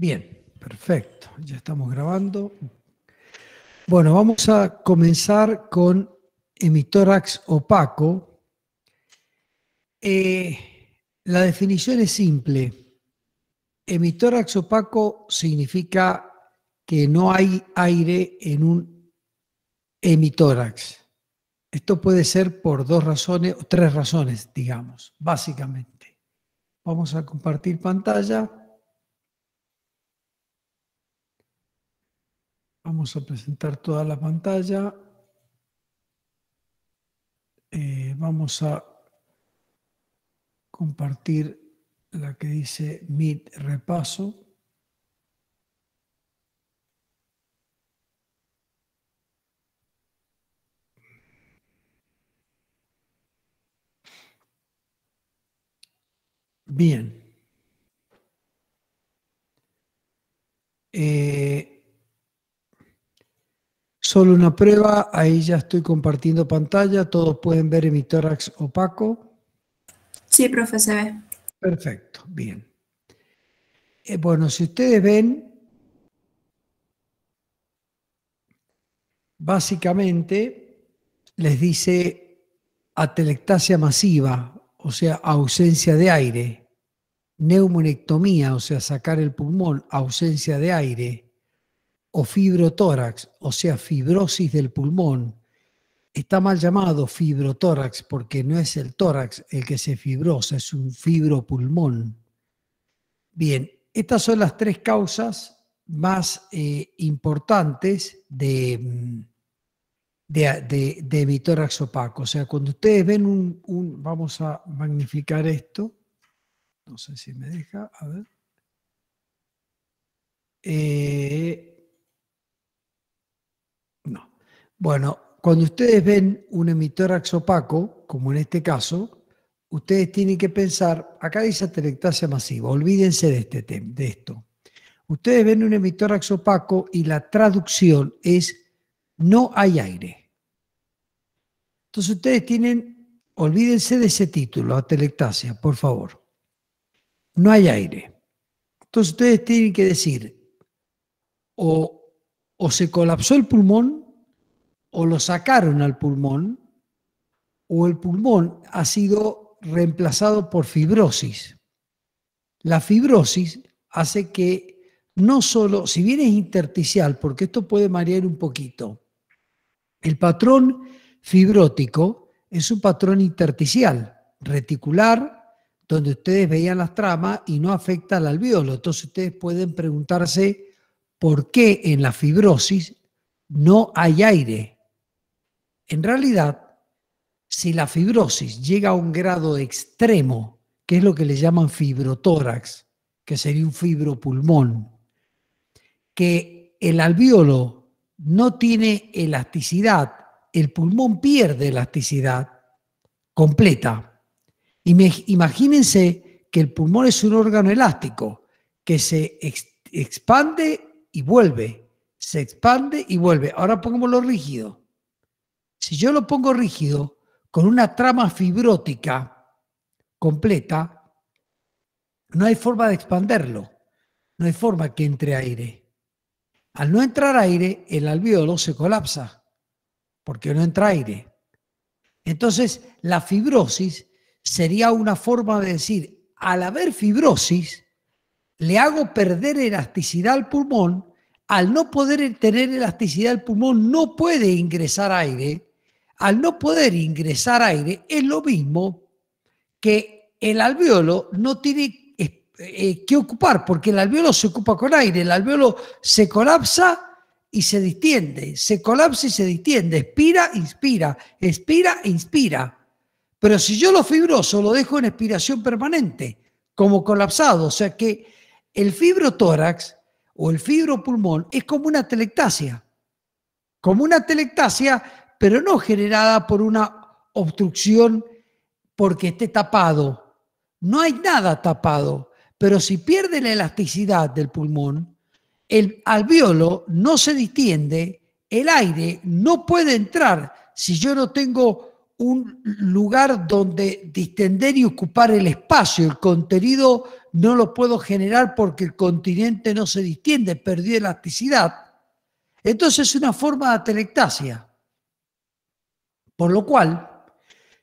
Bien, perfecto. Ya estamos grabando. Bueno, vamos a comenzar con emitórax opaco. Eh, la definición es simple. emitórax opaco significa que no hay aire en un emitórax. Esto puede ser por dos razones o tres razones, digamos, básicamente. Vamos a compartir pantalla. Vamos a presentar toda la pantalla. Eh, vamos a compartir la que dice Meet Repaso. Bien. Eh, Solo una prueba, ahí ya estoy compartiendo pantalla, todos pueden ver mi tórax opaco. Sí, profe, se ve. Perfecto, bien. Eh, bueno, si ustedes ven, básicamente les dice atelectasia masiva, o sea, ausencia de aire, neumonectomía, o sea, sacar el pulmón, ausencia de aire, o fibrotórax, o sea, fibrosis del pulmón. Está mal llamado fibrotórax porque no es el tórax el que se fibrosa, es un fibropulmón. Bien, estas son las tres causas más eh, importantes de, mm, de, de, opaco. O sea, cuando ustedes ven un, un, Vamos a magnificar esto. No sé si me deja, a ver. Eh, bueno, cuando ustedes ven un emitórax opaco, como en este caso, ustedes tienen que pensar, acá dice atelectasia masiva, olvídense de, este de esto. Ustedes ven un emitórax opaco y la traducción es no hay aire. Entonces ustedes tienen, olvídense de ese título, atelectasia, por favor. No hay aire. Entonces ustedes tienen que decir, o, o se colapsó el pulmón, o lo sacaron al pulmón o el pulmón ha sido reemplazado por fibrosis. La fibrosis hace que no solo, si bien es intersticial, porque esto puede marear un poquito, el patrón fibrótico es un patrón intersticial, reticular, donde ustedes veían las tramas y no afecta al alveolo. Entonces ustedes pueden preguntarse por qué en la fibrosis no hay aire. En realidad, si la fibrosis llega a un grado extremo, que es lo que le llaman fibrotórax, que sería un fibropulmón, que el alvéolo no tiene elasticidad, el pulmón pierde elasticidad completa. Imagínense que el pulmón es un órgano elástico que se expande y vuelve, se expande y vuelve. Ahora pongámoslo rígido si yo lo pongo rígido, con una trama fibrótica completa, no hay forma de expanderlo, no hay forma que entre aire. Al no entrar aire, el alvéolo se colapsa, porque no entra aire. Entonces, la fibrosis sería una forma de decir, al haber fibrosis, le hago perder elasticidad al pulmón, al no poder tener elasticidad al pulmón, no puede ingresar aire, al no poder ingresar aire, es lo mismo que el alveolo no tiene eh, que ocupar, porque el alveolo se ocupa con aire, el alveolo se colapsa y se distiende, se colapsa y se distiende, expira, inspira, expira, e inspira. Pero si yo lo fibroso lo dejo en expiración permanente, como colapsado, o sea que el fibrotórax o el fibro pulmón es como una telectasia. Como una telectasia pero no generada por una obstrucción porque esté tapado. No hay nada tapado, pero si pierde la elasticidad del pulmón, el alvéolo no se distiende, el aire no puede entrar si yo no tengo un lugar donde distender y ocupar el espacio, el contenido no lo puedo generar porque el continente no se distiende, perdió elasticidad. Entonces es una forma de atelectasia. Por lo cual,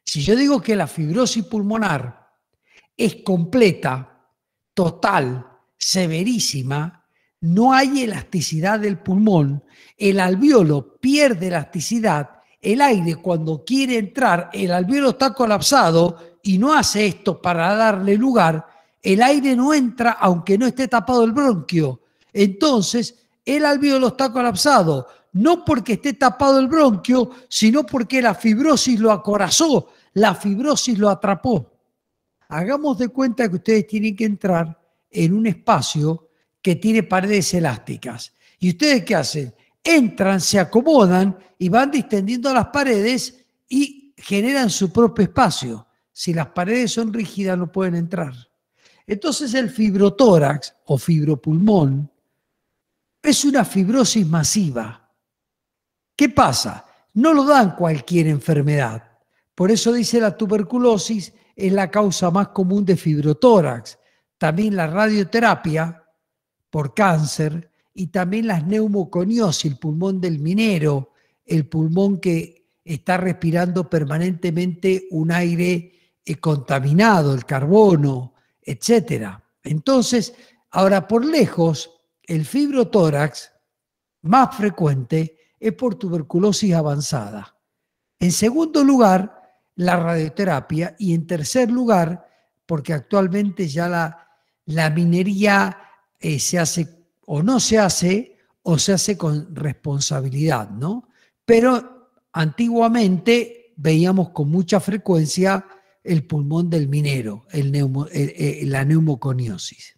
si yo digo que la fibrosis pulmonar es completa, total, severísima, no hay elasticidad del pulmón, el alvéolo pierde elasticidad, el aire cuando quiere entrar, el alveolo está colapsado y no hace esto para darle lugar, el aire no entra aunque no esté tapado el bronquio. Entonces, el alvéolo está colapsado, no porque esté tapado el bronquio, sino porque la fibrosis lo acorazó, la fibrosis lo atrapó. Hagamos de cuenta que ustedes tienen que entrar en un espacio que tiene paredes elásticas. ¿Y ustedes qué hacen? Entran, se acomodan y van distendiendo las paredes y generan su propio espacio. Si las paredes son rígidas no pueden entrar. Entonces el fibrotórax o fibropulmón es una fibrosis masiva ¿Qué pasa? No lo dan cualquier enfermedad. Por eso dice la tuberculosis es la causa más común de fibrotórax. También la radioterapia por cáncer y también las neumoconiosis, el pulmón del minero, el pulmón que está respirando permanentemente un aire eh, contaminado, el carbono, etc. Entonces, ahora por lejos, el fibrotórax más frecuente es por tuberculosis avanzada. En segundo lugar, la radioterapia. Y en tercer lugar, porque actualmente ya la, minería eh, se hace o no se hace o se hace con responsabilidad, ¿no? Pero antiguamente veíamos con mucha frecuencia el pulmón del minero, eh, eh, la neumoconiosis.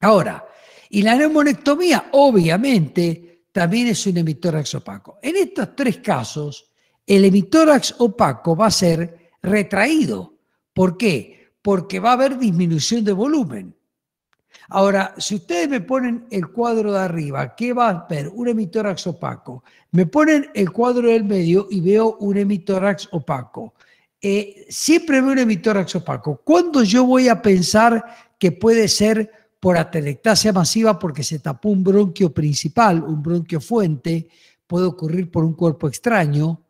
Ahora, y la neumonectomía, obviamente, también es un emitorax opaco. En estos tres casos, el emitórax opaco va a ser retraído. ¿Por qué? Porque va a haber disminución de volumen. Ahora, si ustedes me ponen el cuadro de arriba, ¿qué va a ver? Un emitórax opaco. Me ponen el cuadro del medio y veo un emitórax opaco. Eh, siempre veo un emitórax opaco. ¿Cuándo yo voy a pensar que puede ser por atelectasia masiva porque se tapó un bronquio principal, un bronquio fuente, puede ocurrir por un cuerpo extraño,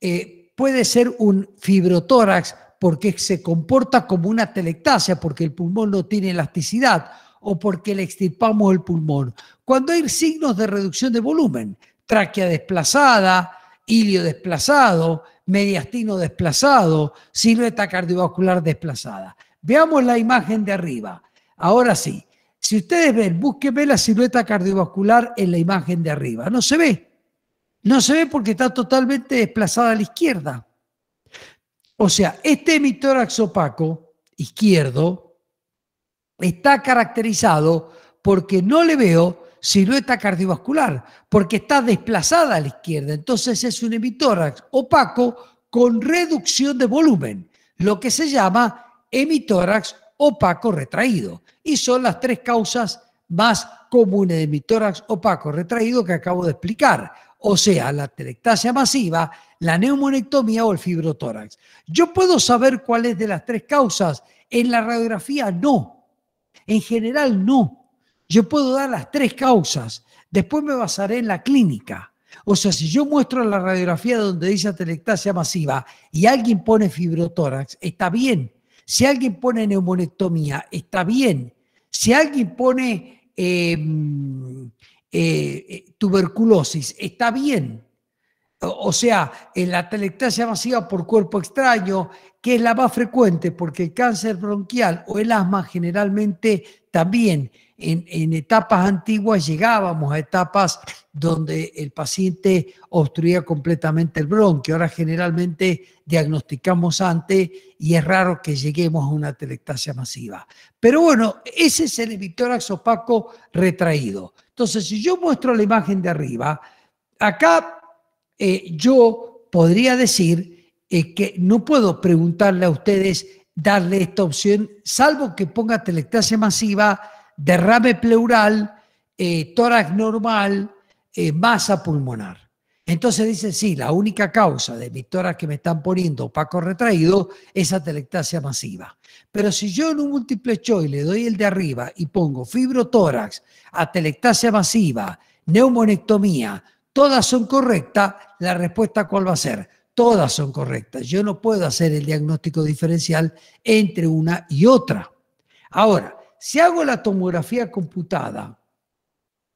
eh, puede ser un fibrotórax porque se comporta como una atelectasia, porque el pulmón no tiene elasticidad o porque le extirpamos el pulmón. Cuando hay signos de reducción de volumen, tráquea desplazada, ilio desplazado, mediastino desplazado, silueta cardiovascular desplazada. Veamos la imagen de arriba. Ahora sí, si ustedes ven, búsquenme la silueta cardiovascular en la imagen de arriba. No se ve. No se ve porque está totalmente desplazada a la izquierda. O sea, este hemitórax opaco izquierdo está caracterizado porque no le veo silueta cardiovascular, porque está desplazada a la izquierda. Entonces es un hemitórax opaco con reducción de volumen, lo que se llama hemitórax opaco retraído. Y son las tres causas más comunes de mi tórax opaco retraído que acabo de explicar. O sea, la telectasia masiva, la neumonectomía o el fibrotórax. Yo puedo saber cuál es de las tres causas. En la radiografía no. En general no. Yo puedo dar las tres causas. Después me basaré en la clínica. O sea, si yo muestro la radiografía donde dice telectasia masiva y alguien pone fibrotórax, está bien, si alguien pone neumonectomía, está bien. Si alguien pone em, eh, eh, tuberculosis, está bien. O, sea, eh, la telectasia masiva por cuerpo extraño, que es la más frecuente porque el cáncer bronquial o el asma generalmente también en, etapas antiguas llegábamos a etapas donde el paciente obstruía completamente el bronquio. Ahora generalmente diagnosticamos antes y es raro que lleguemos a una telectasia masiva. Pero bueno, ese es el hemitórax opaco retraído. Entonces, si yo muestro la imagen de arriba, acá eh, yo podría decir eh, que no puedo preguntarle a ustedes darle esta opción, salvo que ponga telectasia masiva derrame pleural, eh, tórax normal, eh, masa pulmonar. Entonces dice, sí, la única causa de mi tórax que me están poniendo opaco retraído es atelectasia masiva. Pero si yo en un múltiple choice le doy el de arriba y pongo fibrotórax, atelectasia masiva, neumonectomía, todas son correctas, la respuesta cuál va a ser? Todas son correctas. Yo no puedo hacer el diagnóstico diferencial entre una y otra. Ahora, si hago la tomografía computada,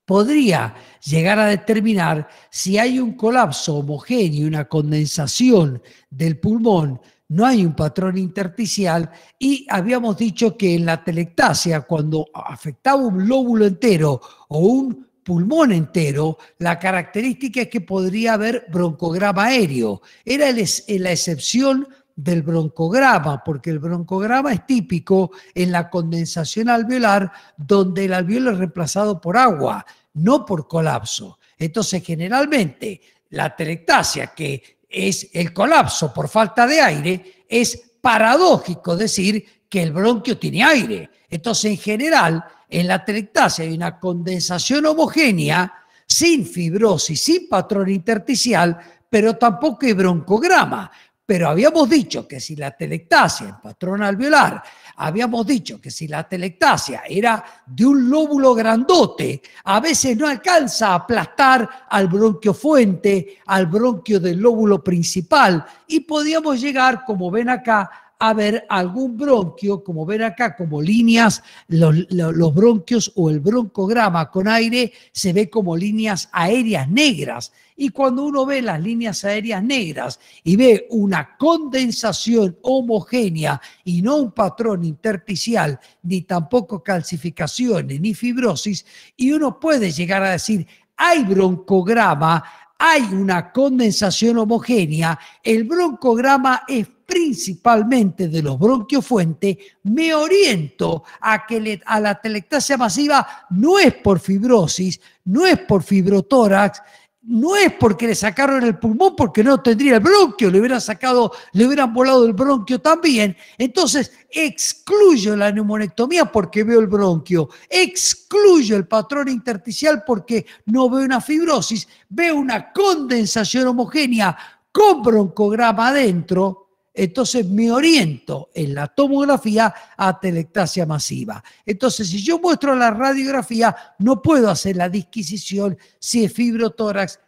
podría llegar a determinar si hay un colapso homogéneo, una condensación del pulmón, no hay un patrón intersticial y habíamos dicho que en la telectasia, cuando afectaba un lóbulo entero o un pulmón entero, la característica es que podría haber broncograma aéreo. Era la excepción del broncograma, porque el broncograma es típico en la condensación alveolar, donde el alveolo es reemplazado por agua, no por colapso. Entonces, generalmente, la telectasia, que es el colapso por falta de aire, es paradójico decir que el bronquio tiene aire. Entonces, en general, en la telectasia hay una condensación homogénea, sin fibrosis, sin patrón intersticial, pero tampoco hay broncograma, pero habíamos dicho que si la telectasia el patrón alveolar, habíamos dicho que si la telectasia era de un lóbulo grandote, a veces no alcanza a aplastar al bronquio fuente, al bronquio del lóbulo principal, y podíamos llegar, como ven acá, a ver algún bronquio, como ven acá, como líneas, los, los, bronquios o el broncograma con aire se ve como líneas aéreas negras y cuando uno ve las líneas aéreas negras y ve una condensación homogénea y no un patrón intersticial, ni tampoco calcificaciones, ni fibrosis, y uno puede llegar a decir, hay broncograma, hay una condensación homogénea, el broncograma es principalmente de los bronquiofuentes, me oriento a que a la telectasia masiva no es por fibrosis, no es por fibrotórax, no es porque le sacaron el pulmón, porque no tendría el bronquio, le hubieran sacado, le hubieran volado el bronquio también. Entonces, excluyo la neumonectomía porque veo el bronquio, excluyo el patrón intersticial porque no veo una fibrosis, veo una condensación homogénea con broncograma adentro, entonces me oriento en la tomografía a telectasia masiva. Entonces, si yo muestro la radiografía, no puedo hacer la disquisición si es fibrotórax,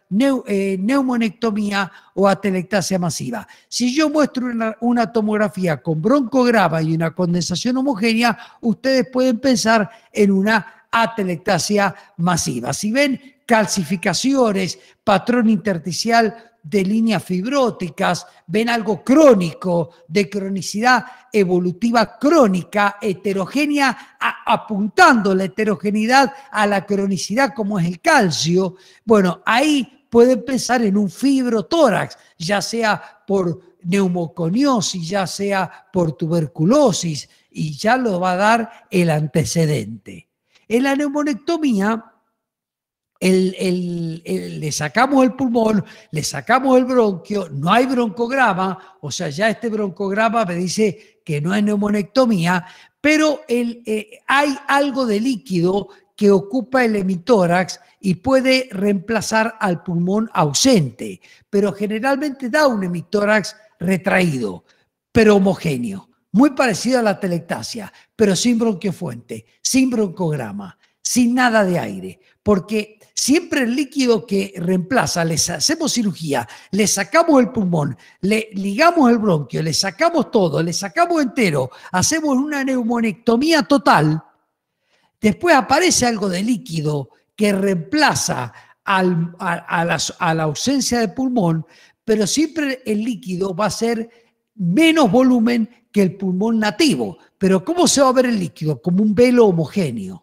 eh, neumonectomía o atelectasia masiva. Si yo muestro una, una tomografía con broncograma y una condensación homogénea, ustedes pueden pensar en una atelectasia masiva. Si ven calcificaciones, patrón intersticial de líneas fibróticas, ven algo crónico, de cronicidad evolutiva crónica, heterogénea, apuntando la heterogeneidad a la cronicidad como es el calcio. Bueno, ahí pueden pensar en un fibrotórax, ya sea por neumoconiosis, ya sea por tuberculosis, y ya lo va a dar el antecedente. En la neumonectomía, le sacamos el pulmón, le sacamos el bronquio, no hay broncograma, o sea, ya este broncograma me dice que no hay neumonectomía, pero eh, hay algo de líquido que ocupa el hemitórax y puede reemplazar al pulmón ausente, pero generalmente da un hemitórax retraído, pero homogéneo, muy parecido a la telectasia, pero sin bronquiofuente, sin broncograma, sin nada de aire, porque siempre el líquido que reemplaza, les hacemos cirugía, le sacamos el pulmón, le ligamos el bronquio, le sacamos todo, le sacamos entero, hacemos una neumonectomía total, después aparece algo de líquido que reemplaza a la ausencia de pulmón, pero siempre el líquido va a ser menos volumen que el pulmón nativo. Pero ¿cómo se va a ver el líquido? Como un velo homogéneo.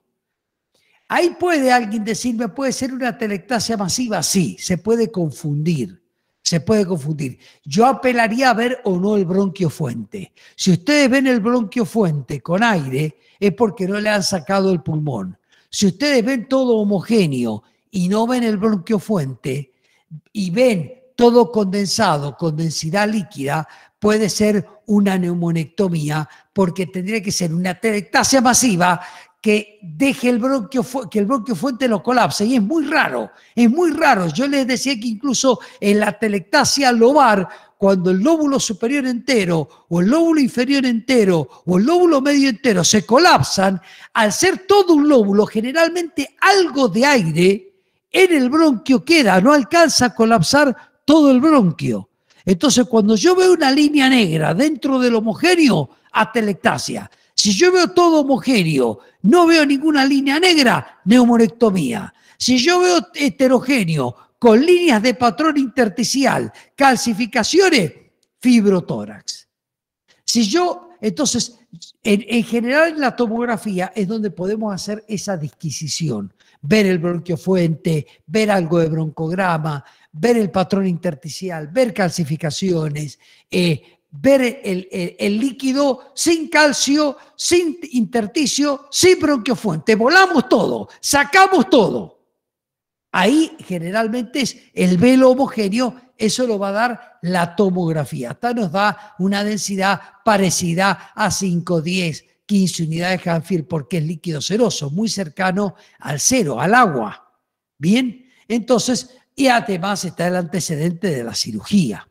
Ahí puede alguien decirme, puede ser una telectasia masiva. Sí, se puede confundir. Se puede confundir. Yo apelaría a ver o no el bronquiofuente. Si ustedes ven el fuente con aire, es porque no le han sacado el pulmón. Si ustedes ven todo homogéneo y no ven el fuente y ven todo condensado con densidad líquida, puede ser una neumonectomía porque tendría que ser una telectasia masiva que deje el bronquio, que el bronquio fuente lo colapse. Y es muy raro, es muy raro. Yo les decía que incluso en la telectasia lobar, cuando el lóbulo superior entero o el lóbulo inferior entero o el lóbulo medio entero se colapsan, al ser todo un lóbulo, generalmente algo de aire en el bronquio queda, no alcanza a colapsar todo el bronquio. Entonces, cuando yo veo una línea negra dentro del homogéneo, atelectasia. Si yo veo todo homogéneo, no veo ninguna línea negra, neumonectomía. Si yo veo heterogéneo, con líneas de patrón intersticial, calcificaciones, fibrotórax. Si yo, entonces, en, general en la tomografía es donde podemos hacer esa disquisición, ver el bronquiofuente, ver algo de broncograma, ver el patrón intersticial, ver calcificaciones, eh, ver el, líquido sin calcio, sin intersticio, sin bronquiofuente. Volamos todo, sacamos todo. Ahí generalmente es el velo homogéneo, eso lo va a dar la tomografía. Hasta nos da una densidad parecida a 5, 10, 15 unidades de Hanfield porque es líquido ceroso, muy cercano al cero, al agua. Bien, entonces, y además está el antecedente de la cirugía.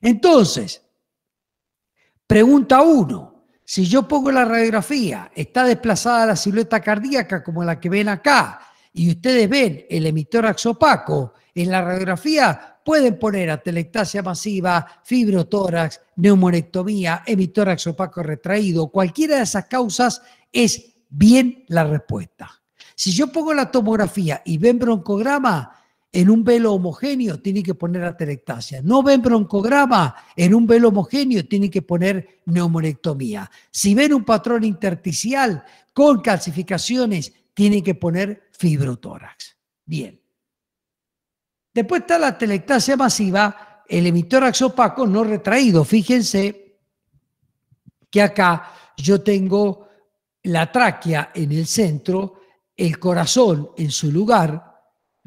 Entonces, Pregunta 1. Si yo pongo la radiografía, está desplazada la silueta cardíaca como la que ven acá, y ustedes ven el emitor opaco, en la radiografía pueden poner atelectasia masiva, fibrotórax, neumonectomía, emitorax opaco retraído. Cualquiera de esas causas es bien la respuesta. Si yo pongo la tomografía y ven broncograma, en un velo homogéneo tiene que poner atelectasia. No ven broncograma, en un velo homogéneo tiene que poner neumonectomía. Si ven un patrón intersticial con calcificaciones, tiene que poner fibrotórax. Bien. Después está la atelectasia masiva, el hemitórax opaco no retraído. Fíjense que acá yo tengo la tráquea en el centro, el corazón en su lugar,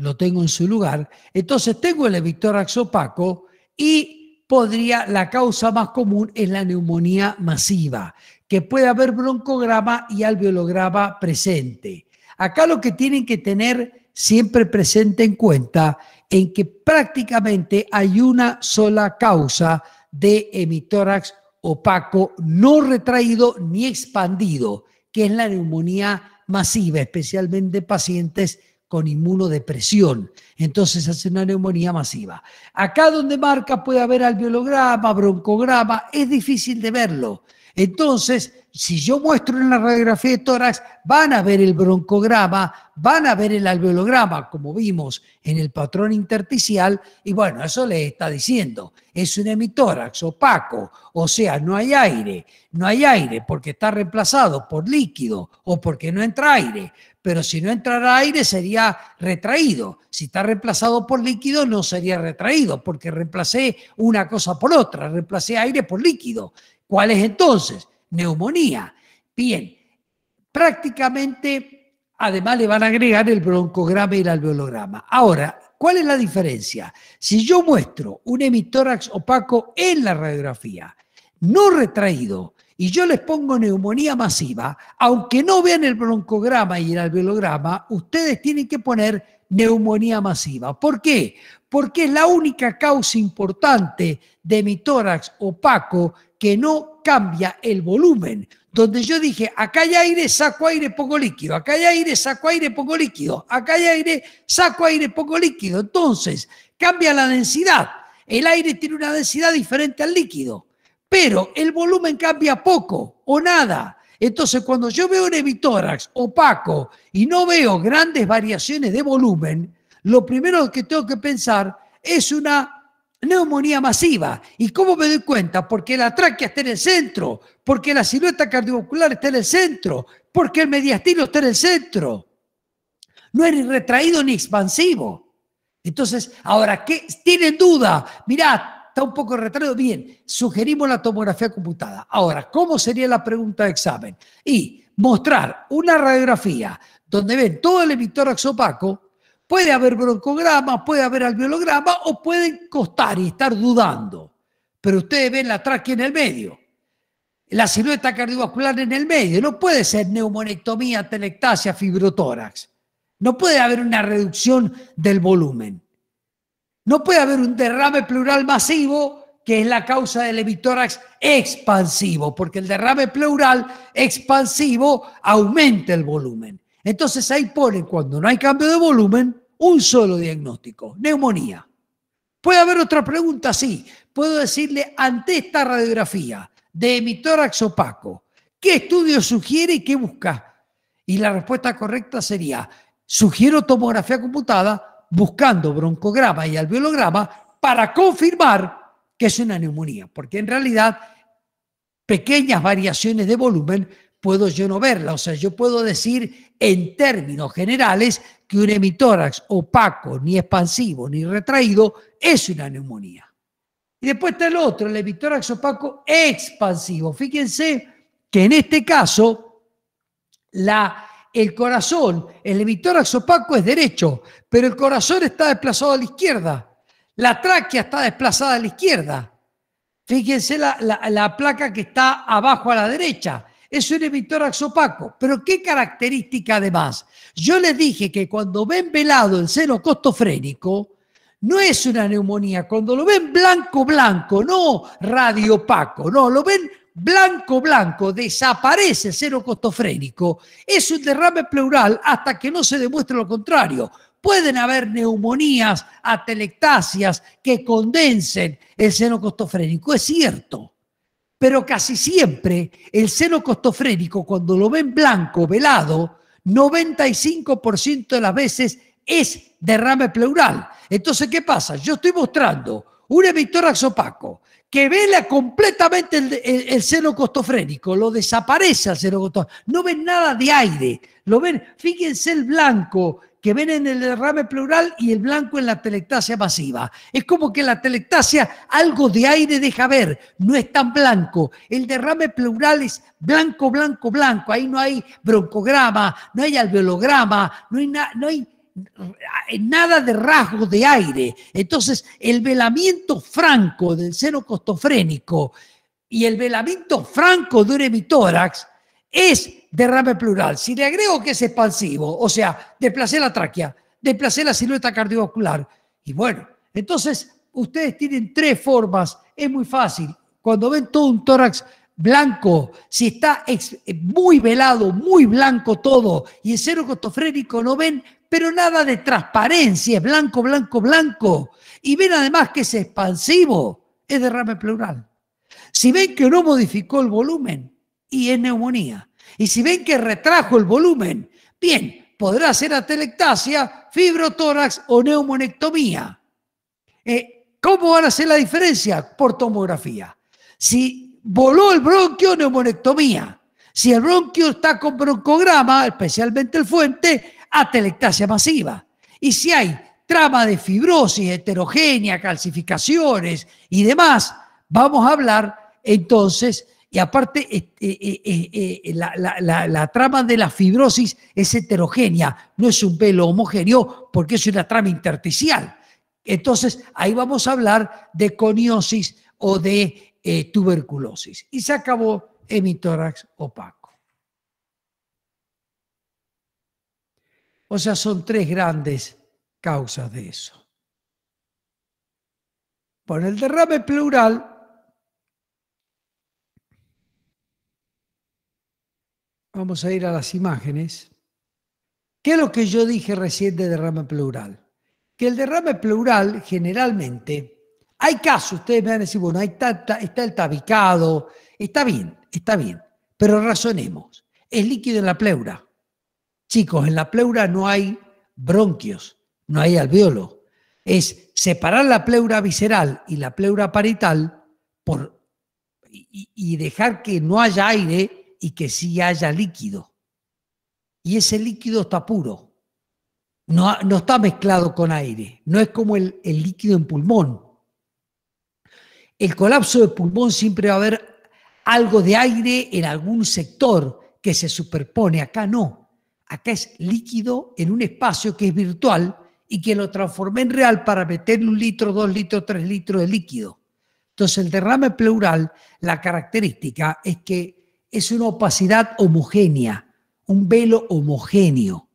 lo tengo en su lugar. Entonces tengo el hemitórax opaco y podría, la causa más común es la neumonía masiva, que puede haber broncograma y alveolograma presente. Acá lo que tienen que tener siempre presente en cuenta en que prácticamente hay una sola causa de hemitórax opaco no retraído ni expandido, que es la neumonía masiva, especialmente pacientes con inmunodepresión. Entonces hace una neumonía masiva. Acá donde marca puede haber alveolograma, broncograma, es difícil de verlo. Entonces, si yo muestro en la radiografía de tórax, van a ver el broncograma, van a ver el alveolograma, como vimos en el patrón intersticial, y bueno, eso le está diciendo, es un hemitórax opaco, o sea, no hay aire, no hay aire porque está reemplazado por líquido o porque no entra aire, pero si no entrara aire sería retraído. Si está reemplazado por líquido, no sería retraído, porque reemplacé una cosa por otra, reemplacé aire por líquido. ¿Cuál es entonces? Neumonía. Bien, prácticamente, además le van a agregar el broncograma y el alveolograma. Ahora, ¿cuál es la diferencia? Si yo muestro un hemitórax opaco en la radiografía, no retraído, y yo les pongo neumonía masiva, aunque no vean el broncograma y el alveolograma, ustedes tienen que poner neumonía masiva. ¿Por qué? Porque es la única causa importante de mi tórax opaco que no cambia el volumen. Donde yo dije, acá hay aire, saco aire, poco líquido, acá hay aire, saco aire, poco líquido, acá hay aire, saco aire, poco líquido. Entonces, cambia la densidad. El aire tiene una densidad diferente al líquido pero el volumen cambia poco o nada. Entonces, cuando yo veo un hemitórax opaco y no veo grandes variaciones de volumen, lo primero que tengo que pensar es una neumonía masiva. ¿Y cómo me doy cuenta? Porque la tráquea está en el centro, porque la silueta cardiovascular está en el centro, porque el mediastino está en el centro. No es ni retraído ni expansivo. Entonces, ahora, ¿qué tienen duda? Mirá, está un poco retraído. Bien, sugerimos la tomografía computada. Ahora, ¿cómo sería la pregunta de examen? Y mostrar una radiografía donde ven todo el hemitórax opaco, puede haber broncograma, puede haber alveolograma o pueden costar y estar dudando. Pero ustedes ven la tráquea en el medio, la silueta cardiovascular en el medio. No puede ser neumonectomía, telectasia, fibrotórax. No puede haber una reducción del volumen. No puede haber un derrame pleural masivo que es la causa del hemitórax expansivo, porque el derrame pleural expansivo aumenta el volumen. Entonces ahí ponen, cuando no hay cambio de volumen, un solo diagnóstico, neumonía. Puede haber otra pregunta, sí. Puedo decirle, ante esta radiografía de hemitórax opaco, ¿qué estudio sugiere y qué busca? Y la respuesta correcta sería, sugiero tomografía computada buscando broncograma y alveolograma para confirmar que es una neumonía, porque en realidad pequeñas variaciones de volumen puedo yo no verla. O sea, yo puedo decir en términos generales que un hemitórax opaco, ni expansivo, ni retraído, es una neumonía. Y después está el otro, el hemitórax opaco expansivo. Fíjense que en este caso la el corazón, el hemitórax opaco es derecho, pero el corazón está desplazado a la izquierda. La tráquea está desplazada a la izquierda. Fíjense la, placa que está abajo a la derecha. Es un hemitórax opaco. Pero qué característica además. Yo les dije que cuando ven velado el seno costofrénico, no es una neumonía. Cuando lo ven blanco, blanco, no radiopaco, no, lo ven blanco, blanco, desaparece seno costofrénico, es un derrame pleural hasta que no se demuestre lo contrario. Pueden haber neumonías, atelectasias que condensen el seno costofrénico, es cierto. Pero casi siempre el seno costofrénico, cuando lo ven blanco, velado, 95% de las veces es derrame pleural. Entonces, ¿qué pasa? Yo estoy mostrando un emitor opaco, que vela completamente el, el, seno costofrénico, lo desaparece el seno costofrénico, no ven nada de aire, lo ven, fíjense el blanco que ven en el derrame pleural y el blanco en la telectasia masiva. Es como que la telectasia algo de aire deja ver, no es tan blanco. El derrame pleural es blanco, blanco, blanco, ahí no hay broncograma, no hay alveolograma, no hay, nada, no hay eh, nada de rasgo de aire. Entonces, el velamiento franco del seno costofrénico y el velamiento franco de un hemitórax es derrame plural. Si le agrego que es expansivo, o sea, desplacé la tráquea, desplacé la silueta cardiovascular. Y bueno, entonces ustedes tienen tres formas, es muy fácil. Cuando ven todo un tórax blanco, si está eh, muy velado, muy blanco todo, y el seno costofrénico no ven pero nada de transparencia, es blanco, blanco, blanco. Y ven además que es expansivo, es derrame pleural. Si ven que no modificó el volumen y es neumonía, y si ven que retrajo el volumen, bien, podrá ser atelectasia, fibrotórax o neumonectomía. Eh, ¿Cómo van a hacer la diferencia? Por tomografía. Si voló el bronquio, neumonectomía. Si el bronquio está con broncograma, especialmente el fuente, atelectasia masiva. Y si hay trama de fibrosis heterogénea, calcificaciones y demás, vamos a hablar entonces, y aparte eh, eh, eh, la, trama de la fibrosis es heterogénea, no es un pelo homogéneo porque es una trama intersticial. Entonces ahí vamos a hablar de coniosis o de tuberculosis. Y se acabó mi tórax opaco. O sea, son tres grandes causas de eso. Por el derrame pleural, vamos a ir a las imágenes. ¿Qué es lo que yo dije recién de derrame pleural? Que el derrame pleural generalmente, hay casos, ustedes me van a decir, bueno, ahí está el tabicado, está bien, está bien, pero razonemos. Es líquido en la pleura. Chicos, en la pleura no hay bronquios, no hay alveolo. Es separar la pleura visceral y la pleura parital por, y, dejar que no haya aire y que sí haya líquido. Y ese líquido está puro, no, está mezclado con aire, no es como el, el, líquido en pulmón. El colapso de pulmón siempre va a haber algo de aire en algún sector que se superpone, acá no. Acá es líquido en un espacio que es virtual y que lo transformé en real para meterle un litro, dos litros, tres litros de líquido. Entonces, el derrame pleural, la característica es que es una opacidad homogénea, un velo homogéneo.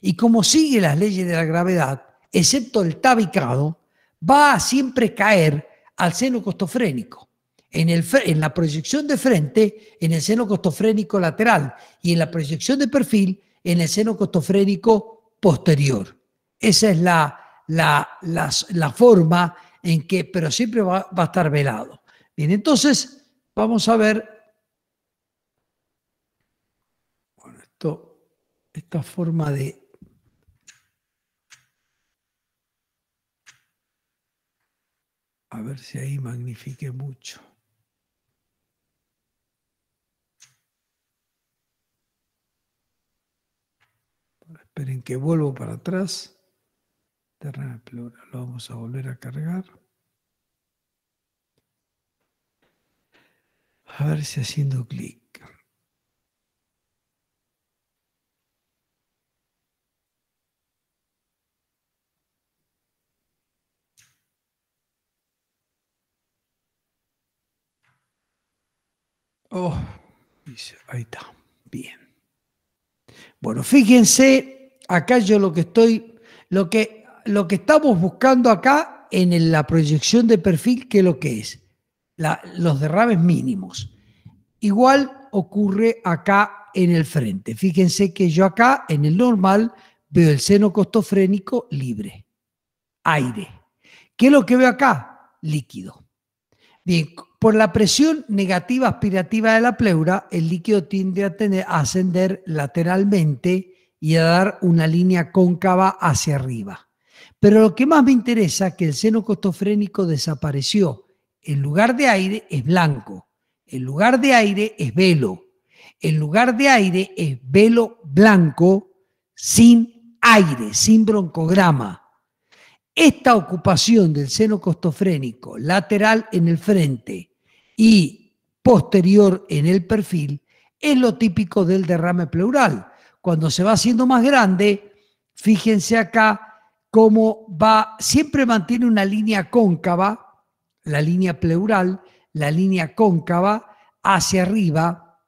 Y como sigue las leyes de la gravedad, excepto el tabicado, va a siempre caer al seno costofrénico. En, en la proyección de frente, en el seno costofrénico lateral y en la proyección de perfil, en el seno costofrénico posterior. Esa es la, la, forma en que, pero siempre va, va a estar velado. Bien, entonces vamos a ver bueno, esta forma de a ver si ahí magnifique mucho. Esperen que vuelvo para atrás. Terreno Lo vamos a volver a cargar. A ver si haciendo clic. Oh, ahí está. Bien. Bueno, fíjense acá yo lo que estoy, lo que, lo que estamos buscando acá en la proyección de perfil, ¿qué es lo que es, los derrames mínimos. Igual ocurre acá en el frente. Fíjense que yo acá en el normal veo el seno costofrénico libre, aire. ¿Qué es lo que veo acá? Líquido. Bien, por la presión negativa aspirativa de la pleura, el líquido tiende a, tener, a ascender lateralmente y a dar una línea cóncava hacia arriba. Pero lo que más me interesa es que el seno costofrénico desapareció. En lugar de aire es blanco, en lugar de aire es velo, en lugar de aire es velo blanco sin aire, sin broncograma. Esta ocupación del seno costofrénico lateral en el frente y posterior en el perfil es lo típico del derrame pleural cuando se va haciendo más grande, fíjense acá cómo va, siempre mantiene una línea cóncava, la línea pleural, la línea cóncava hacia arriba,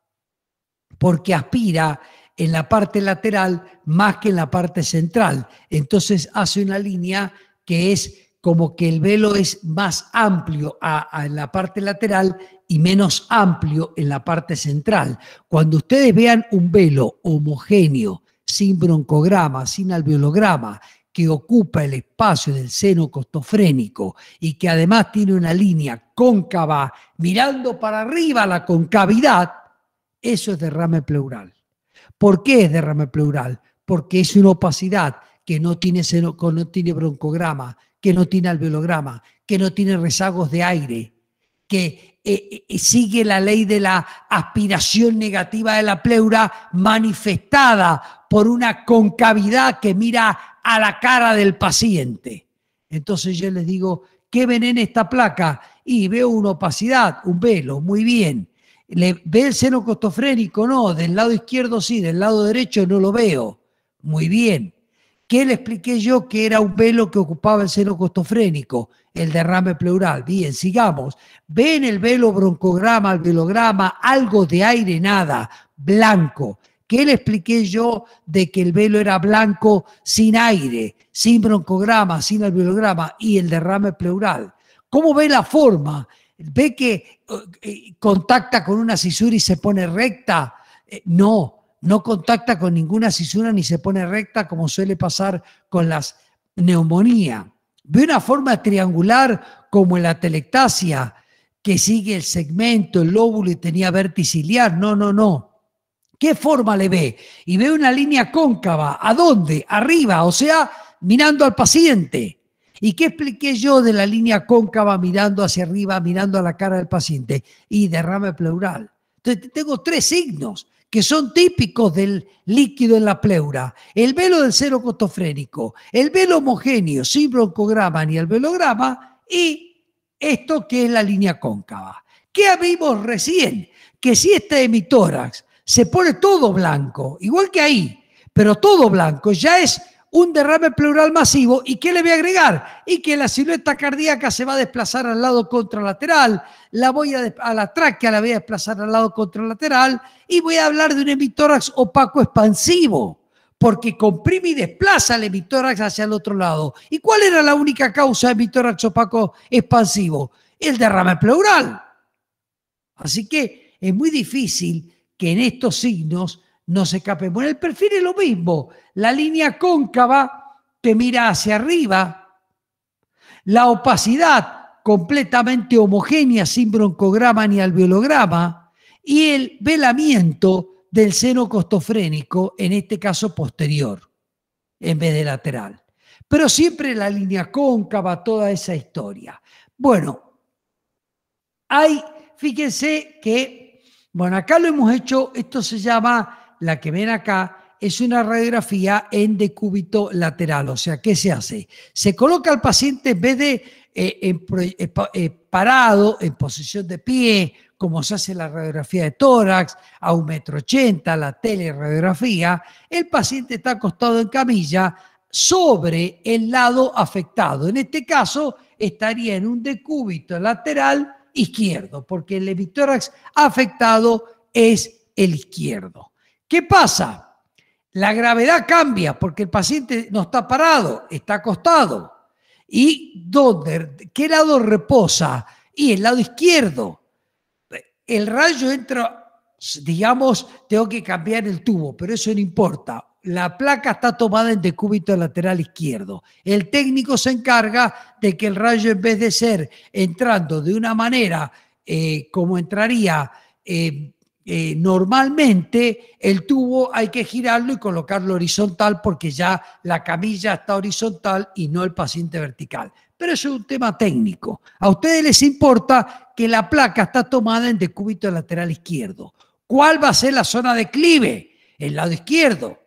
porque aspira en la parte lateral más que en la parte central. Entonces hace una línea que es como que el velo es más amplio en la parte lateral y menos amplio en la parte central. Cuando ustedes vean un velo homogéneo, sin broncograma, sin alveolograma, que ocupa el espacio del seno costofrénico y que además tiene una línea cóncava mirando para arriba la concavidad, eso es derrame pleural. ¿Por qué es derrame pleural? Porque es una opacidad que no tiene broncograma, que no tiene alveolograma, que no tiene rezagos de aire, que eh, eh, eh, sigue la ley de la aspiración negativa de la pleura manifestada por una concavidad que mira a la cara del paciente. Entonces yo les digo, ¿qué ven en esta placa? Y veo una opacidad, un velo, muy bien. ¿Le, ¿Ve el seno costofrénico? No, del lado izquierdo sí, del lado derecho no lo veo. Muy bien. ¿Qué le expliqué yo que era un velo que ocupaba el seno costofrénico? El derrame pleural. Bien, sigamos. Ven el velo broncograma, el velograma, algo de aire, nada, blanco. ¿Qué le expliqué yo de que el velo era blanco sin aire, sin broncograma, sin alveolograma y el derrame pleural? ¿Cómo ve la forma? ¿Ve que eh, eh, contacta con una cisura y se pone recta? Eh, no, no contacta con ninguna cisura ni se pone recta como suele pasar con las neumonía. Ve una forma triangular como en la telectasia, que sigue el segmento, el lóbulo y tenía verticiliar. No, no, no. ¿Qué forma le ve? Y ve una línea cóncava. ¿A dónde? Arriba, o sea, mirando al paciente. ¿Y qué expliqué yo de la línea cóncava mirando hacia arriba, mirando a la cara del paciente? Y derrame pleural. Entonces, tengo tres signos que son típicos del líquido en la pleura. El velo del cero cotofrénico, el velo homogéneo, sin broncograma ni el velograma, y esto que es la línea cóncava. ¿Qué vimos recién? Que si este tórax se pone todo blanco, igual que ahí, pero todo blanco, ya es un derrame pleural masivo. ¿Y qué le voy a agregar? Y que la silueta cardíaca se va a desplazar al lado contralateral, la voy a, la tráquea la voy a desplazar al lado contralateral y voy a hablar de un hemitórax opaco expansivo, porque comprime y desplaza el hemitórax hacia el otro lado. ¿Y cuál era la única causa de hemitórax opaco expansivo? El derrame pleural. Así que es muy difícil que en estos signos no se escapemos. el perfil es lo mismo la línea cóncava te mira hacia arriba, la opacidad completamente homogénea sin broncograma ni alveolograma y el velamiento del seno costofrénico, en este caso posterior, en vez de lateral. Pero siempre la línea cóncava, toda esa historia. Bueno, hay, fíjense que, bueno, acá lo hemos hecho, esto se llama, la que ven acá, es una radiografía en decúbito lateral. O sea, ¿qué se hace? Se coloca al paciente en vez de eh, eh, eh, parado, en posición de pie, como se hace la radiografía de tórax, a 1,80 metro la teleradiografía. El paciente está acostado en camilla sobre el lado afectado. En este caso, estaría en un decúbito lateral izquierdo, porque el hemitórax afectado es el izquierdo. ¿Qué pasa? La gravedad cambia porque el paciente no está parado, está acostado. ¿Y dónde? ¿Qué lado reposa? Y el lado izquierdo. El rayo entra, digamos, tengo que cambiar el tubo, pero eso no importa. La placa está tomada en decúbito lateral izquierdo. El técnico se encarga de que el rayo, en vez de ser entrando de una manera eh, como entraría eh, eh, normalmente el tubo hay que girarlo y colocarlo horizontal porque ya la camilla está horizontal y no el paciente vertical. Pero eso es un tema técnico. A ustedes les importa que la placa está tomada en decúbito lateral izquierdo. ¿Cuál va a ser la zona de clive? El lado izquierdo.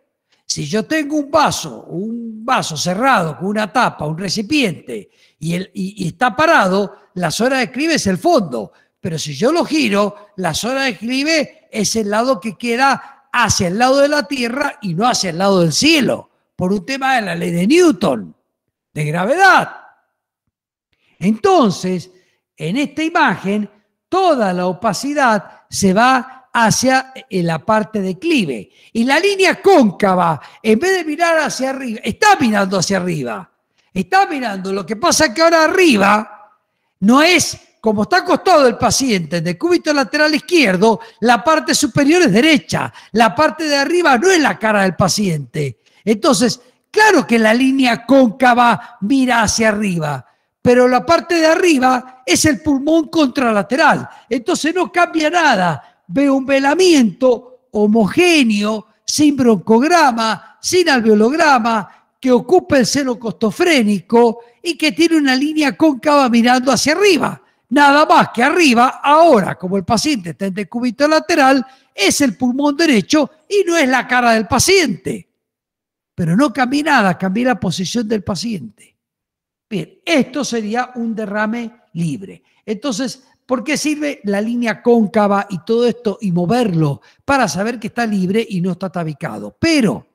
Si yo tengo un vaso, un vaso cerrado con una tapa, un recipiente, y, y está parado, la zona de clive es el fondo pero si yo lo giro, la zona de clive es el lado que queda hacia el lado de la Tierra y no hacia el lado del cielo, por un tema de la ley de Newton, de gravedad. Entonces, en esta imagen, toda la opacidad se va hacia eh, la parte de declive. Y la línea cóncava, en vez de mirar hacia arriba, está mirando hacia arriba. Está mirando. Lo que pasa es que ahora arriba no es como está acostado el paciente en el cúbito lateral izquierdo, la parte superior es derecha, la parte de arriba no es la cara del paciente. Entonces, claro que la línea cóncava mira hacia arriba, pero la parte de arriba es el pulmón contralateral. Entonces no cambia nada. Veo un velamiento homogéneo, sin broncograma, sin alveolograma, que ocupa el seno costofrénico y que tiene una línea cóncava mirando hacia arriba nada más que arriba, ahora como el paciente está en decúbito lateral, es el pulmón derecho y no es la cara del paciente. Pero no cambié nada, cambié la posición del paciente. Bien, esto sería un derrame libre. Entonces, ¿por qué sirve la línea cóncava y todo esto y moverlo para saber que está libre y no está tabicado? Pero,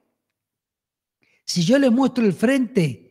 si yo le muestro el frente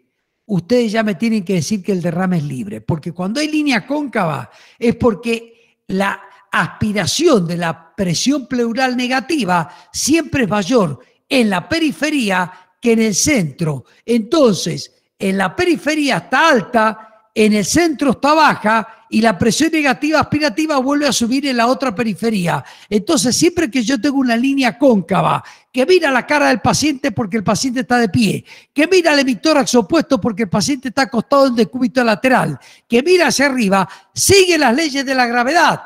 ustedes ya me tienen que decir que el derrame es libre, porque cuando hay línea cóncava es porque la aspiración de la presión pleural negativa siempre es mayor en la periferia que en el centro. Entonces, en la periferia está alta, en el centro está baja y la presión negativa aspirativa vuelve a subir en la otra periferia. Entonces, siempre que yo tengo una línea cóncava que mira la cara del paciente porque el paciente está de pie, que mira el emitórax opuesto porque el paciente está acostado en decúbito lateral, que mira hacia arriba, sigue las leyes de la gravedad.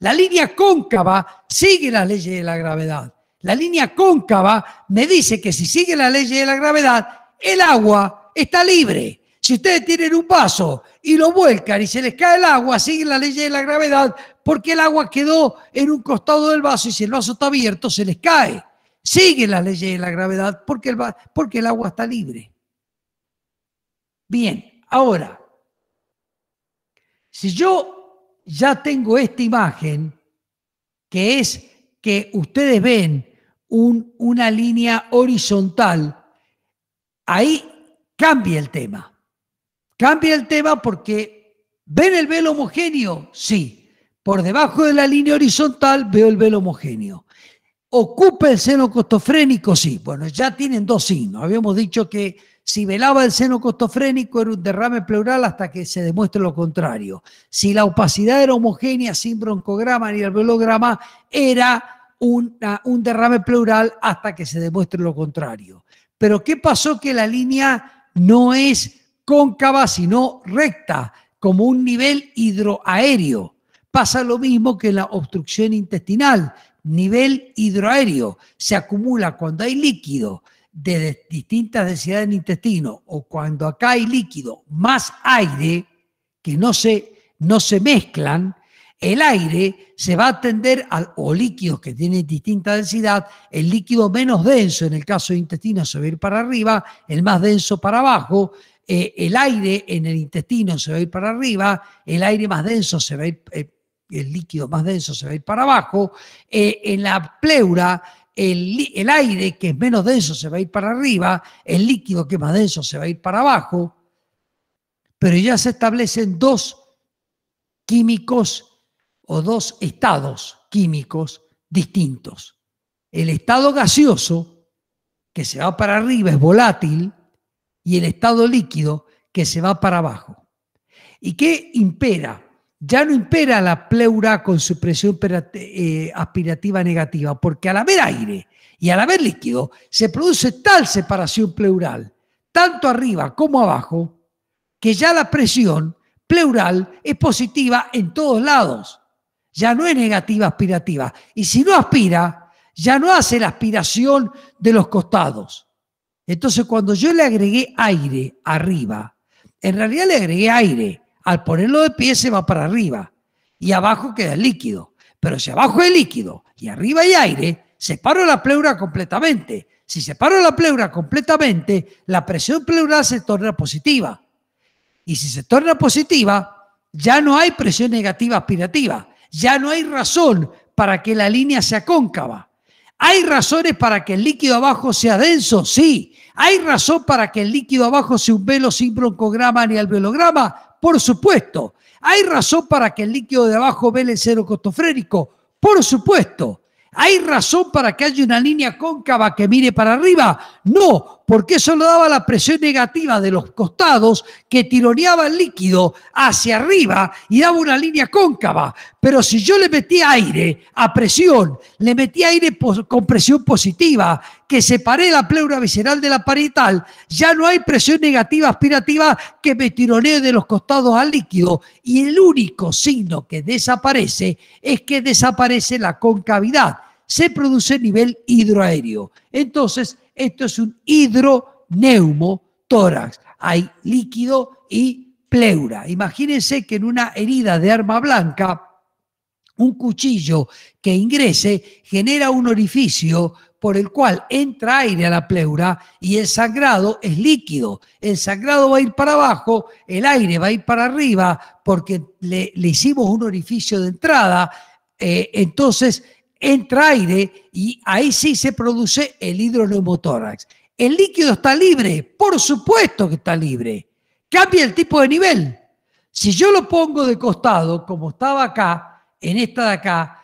La línea cóncava sigue las leyes de la gravedad. La línea cóncava me dice que si sigue las leyes de la gravedad, el agua está libre. Si ustedes tienen un vaso y lo vuelcan y se les cae el agua, siguen la ley de la gravedad, porque el agua quedó en un costado del vaso y si el vaso está abierto se les cae. Siguen la ley de la gravedad porque el, porque el agua está libre. Bien, ahora, si yo ya tengo esta imagen, que es que ustedes ven un, una línea horizontal, ahí cambia el tema. Cambia el tema porque ven el velo homogéneo, sí. Por debajo de la línea horizontal veo el velo homogéneo. Ocupa el seno costofrénico, sí. Bueno, ya tienen dos signos. Habíamos dicho que si velaba el seno costofrénico era un derrame pleural hasta que se demuestre lo contrario. Si la opacidad era homogénea sin broncograma ni velograma, era un derrame pleural hasta que se demuestre lo contrario. Pero ¿qué pasó que la línea no es cóncava, sino recta, como un nivel hidroaéreo. Pasa lo mismo que la obstrucción intestinal, nivel hidroaéreo. Se acumula cuando hay líquido de distintas densidades el intestino o cuando acá hay líquido más aire, que no se, no se mezclan, el aire se va a tender al, o líquidos que tienen distinta densidad, el líquido menos denso en el caso de intestino se va a ir para arriba, el más denso para abajo, eh, el aire en el intestino se va a ir para arriba, el aire más denso se va a ir, eh, el líquido más denso se va a ir para abajo, eh, en la pleura el, el, aire que es menos denso se va a ir para arriba, el líquido que es más denso se va a ir para abajo, pero ya se establecen dos químicos o dos estados químicos distintos. El estado gaseoso, que se va para arriba, es volátil, y el estado líquido que se va para abajo. ¿Y qué impera? Ya no impera la pleura con su presión eh, aspirativa negativa, porque al haber aire y al haber líquido se produce tal separación pleural, tanto arriba como abajo, que ya la presión pleural es positiva en todos lados. Ya no es negativa aspirativa. Y si no aspira, ya no hace la aspiración de los costados. Entonces, cuando yo le agregué aire arriba, en realidad le agregué aire. Al ponerlo de pie se va para arriba y abajo queda el líquido. Pero si abajo hay líquido y arriba hay aire, separo la pleura completamente. Si separo la pleura completamente, la presión pleural se torna positiva. Y si se torna positiva, ya no hay presión negativa aspirativa. Ya no hay razón para que la línea sea cóncava. ¿Hay razones para que el líquido abajo sea denso? Sí. ¿Hay razón para que el líquido abajo sea un velo sin broncograma ni alveolograma? Por supuesto. ¿Hay razón para que el líquido de abajo vele cero costofrénico? Por supuesto. ¿Hay razón para que haya una línea cóncava que mire para arriba? No, porque eso lo daba la presión negativa de los costados que tironeaba el líquido hacia arriba y daba una línea cóncava. Pero si yo le metía aire a presión, le metía aire con presión positiva, que separé la pleura visceral de la parietal, ya no hay presión negativa aspirativa que me tironee de los costados al líquido. Y el único signo que desaparece es que desaparece la concavidad. Se produce nivel hidroaéreo. Entonces, esto es un hidroneumotórax. Hay líquido y pleura. Imagínense que en una herida de arma blanca, un cuchillo que ingrese genera un orificio por el cual entra aire a la pleura y el sangrado es líquido. El sangrado va a ir para abajo, el aire va a ir para arriba porque le, hicimos un orificio de entrada. Eh, entonces entra aire y ahí sí se produce el hidroneumotórax. ¿El líquido está libre? Por supuesto que está libre. Cambia el tipo de nivel. Si yo lo pongo de costado, como estaba acá, en esta de acá,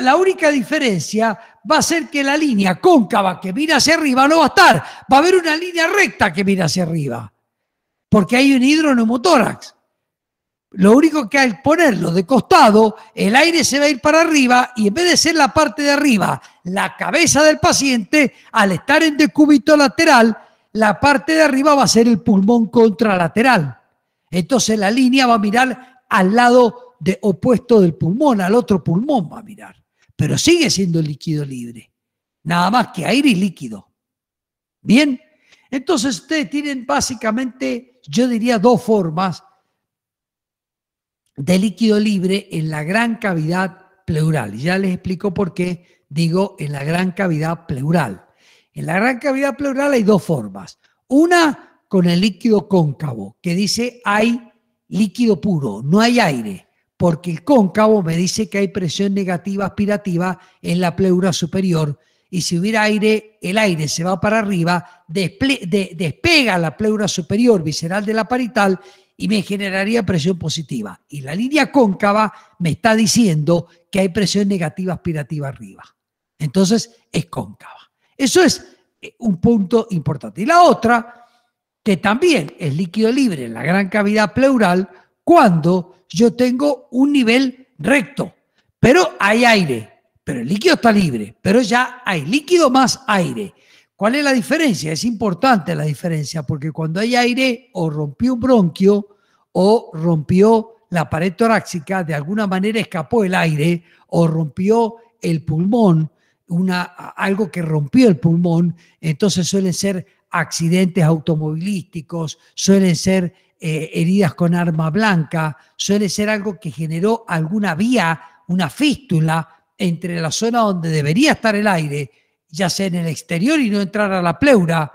la única diferencia va a ser que la línea cóncava que mira hacia arriba no va a estar. Va a haber una línea recta que mira hacia arriba. Porque hay un hidroneumotórax. Lo único que al ponerlo de costado, el aire se va a ir para arriba y en vez de ser la parte de arriba, la cabeza del paciente, al estar en decúbito lateral, la parte de arriba va a ser el pulmón contralateral. Entonces la línea va a mirar al lado de, opuesto del pulmón, al otro pulmón va a mirar. Pero sigue siendo líquido libre. Nada más que aire y líquido. Bien. Entonces ustedes tienen básicamente, yo diría, dos formas de líquido libre en la gran cavidad pleural. Ya les explico por qué digo en la gran cavidad pleural. En la gran cavidad pleural hay dos formas. Una con el líquido cóncavo, que dice hay líquido puro, no hay aire, porque el cóncavo me dice que hay presión negativa aspirativa en la pleura superior y si hubiera aire, el aire se va para arriba, despega la pleura superior visceral de la parital y me generaría presión positiva. Y la línea cóncava me está diciendo que hay presión negativa aspirativa arriba. Entonces es cóncava. Eso es eh, un punto importante. Y la otra, que también es líquido libre en la gran cavidad pleural, cuando yo tengo un nivel recto, pero hay aire, pero el líquido está libre, pero ya hay líquido más aire. ¿Cuál es la diferencia? Es importante la diferencia, porque cuando hay aire o rompió un bronquio o rompió la pared torácica, de alguna manera escapó el aire o rompió el pulmón, una, algo que rompió el pulmón, entonces suelen ser accidentes automovilísticos, suelen ser eh, heridas con arma blanca, suele ser algo que generó alguna vía, una fístula entre la zona donde debería estar el aire ya sea en el exterior y no entrar a la pleura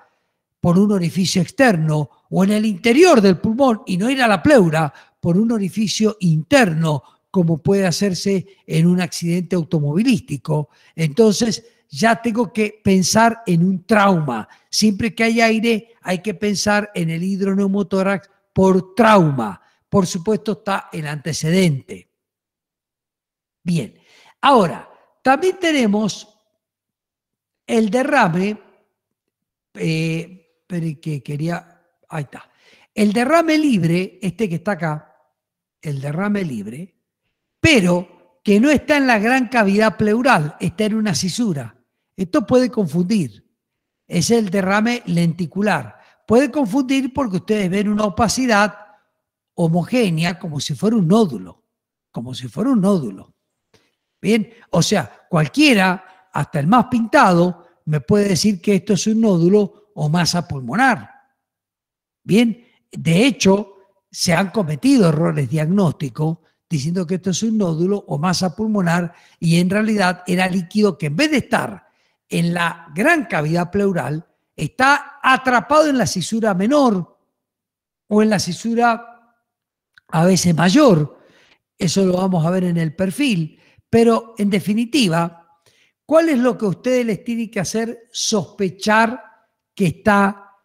por un orificio externo, o en el interior del pulmón y no ir a la pleura por un orificio interno, como puede hacerse en un accidente automovilístico. Entonces, ya tengo que pensar en un trauma. Siempre que hay aire, hay que pensar en el hidroneumotórax por trauma. Por supuesto, está el antecedente. Bien, ahora, también tenemos el derrame, eh, que quería, ahí está. El derrame libre, este que está acá, el derrame libre, pero que no está en la gran cavidad pleural, está en una cisura. Esto puede confundir. Es el derrame lenticular. Puede confundir porque ustedes ven una opacidad homogénea como si fuera un nódulo, como si fuera un nódulo. Bien, o sea, cualquiera hasta el más pintado, me puede decir que esto es un nódulo o masa pulmonar. Bien, de hecho, se han cometido errores diagnósticos diciendo que esto es un nódulo o masa pulmonar y en realidad era líquido que en vez de estar en la gran cavidad pleural, está atrapado en la cisura menor o en la cisura a veces mayor. Eso lo vamos a ver en el perfil, pero en definitiva, ¿Cuál es lo que a ustedes les tiene que hacer sospechar que está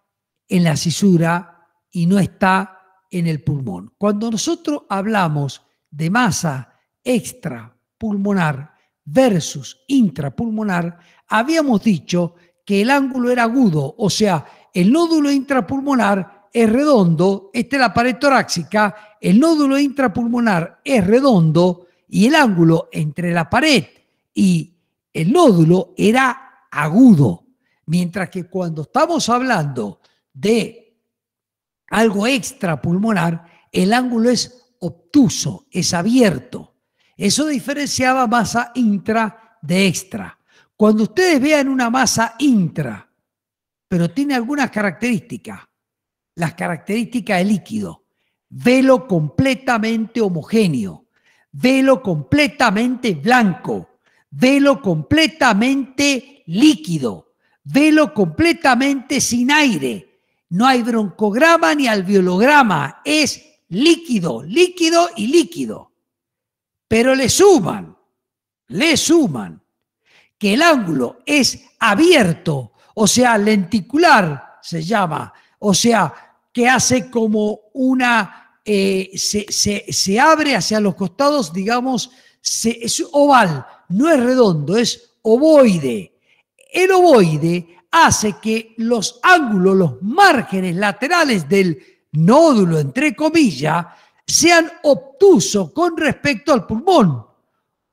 en la cisura y no está en el pulmón? Cuando nosotros hablamos de masa extrapulmonar versus intrapulmonar, habíamos dicho que el ángulo era agudo, o sea, el nódulo intrapulmonar es redondo, esta es la pared torácica, el nódulo intrapulmonar es redondo y el ángulo entre la pared y el nódulo era agudo, mientras que cuando estamos hablando de algo extra pulmonar, el ángulo es obtuso, es abierto. Eso diferenciaba masa intra de extra. Cuando ustedes vean una masa intra, pero tiene algunas características, las características de líquido, velo completamente homogéneo, velo completamente blanco, Velo completamente líquido, velo completamente sin aire. No hay broncograma ni alveolograma, es líquido, líquido y líquido. Pero le suman, le suman que el ángulo es abierto, o sea, lenticular se llama, o sea, que hace como una, eh, se, se, se, abre hacia los costados, digamos, es oval, no es redondo, es ovoide. El ovoide hace que los ángulos, los márgenes laterales del nódulo, entre comillas, sean obtusos con respecto al pulmón,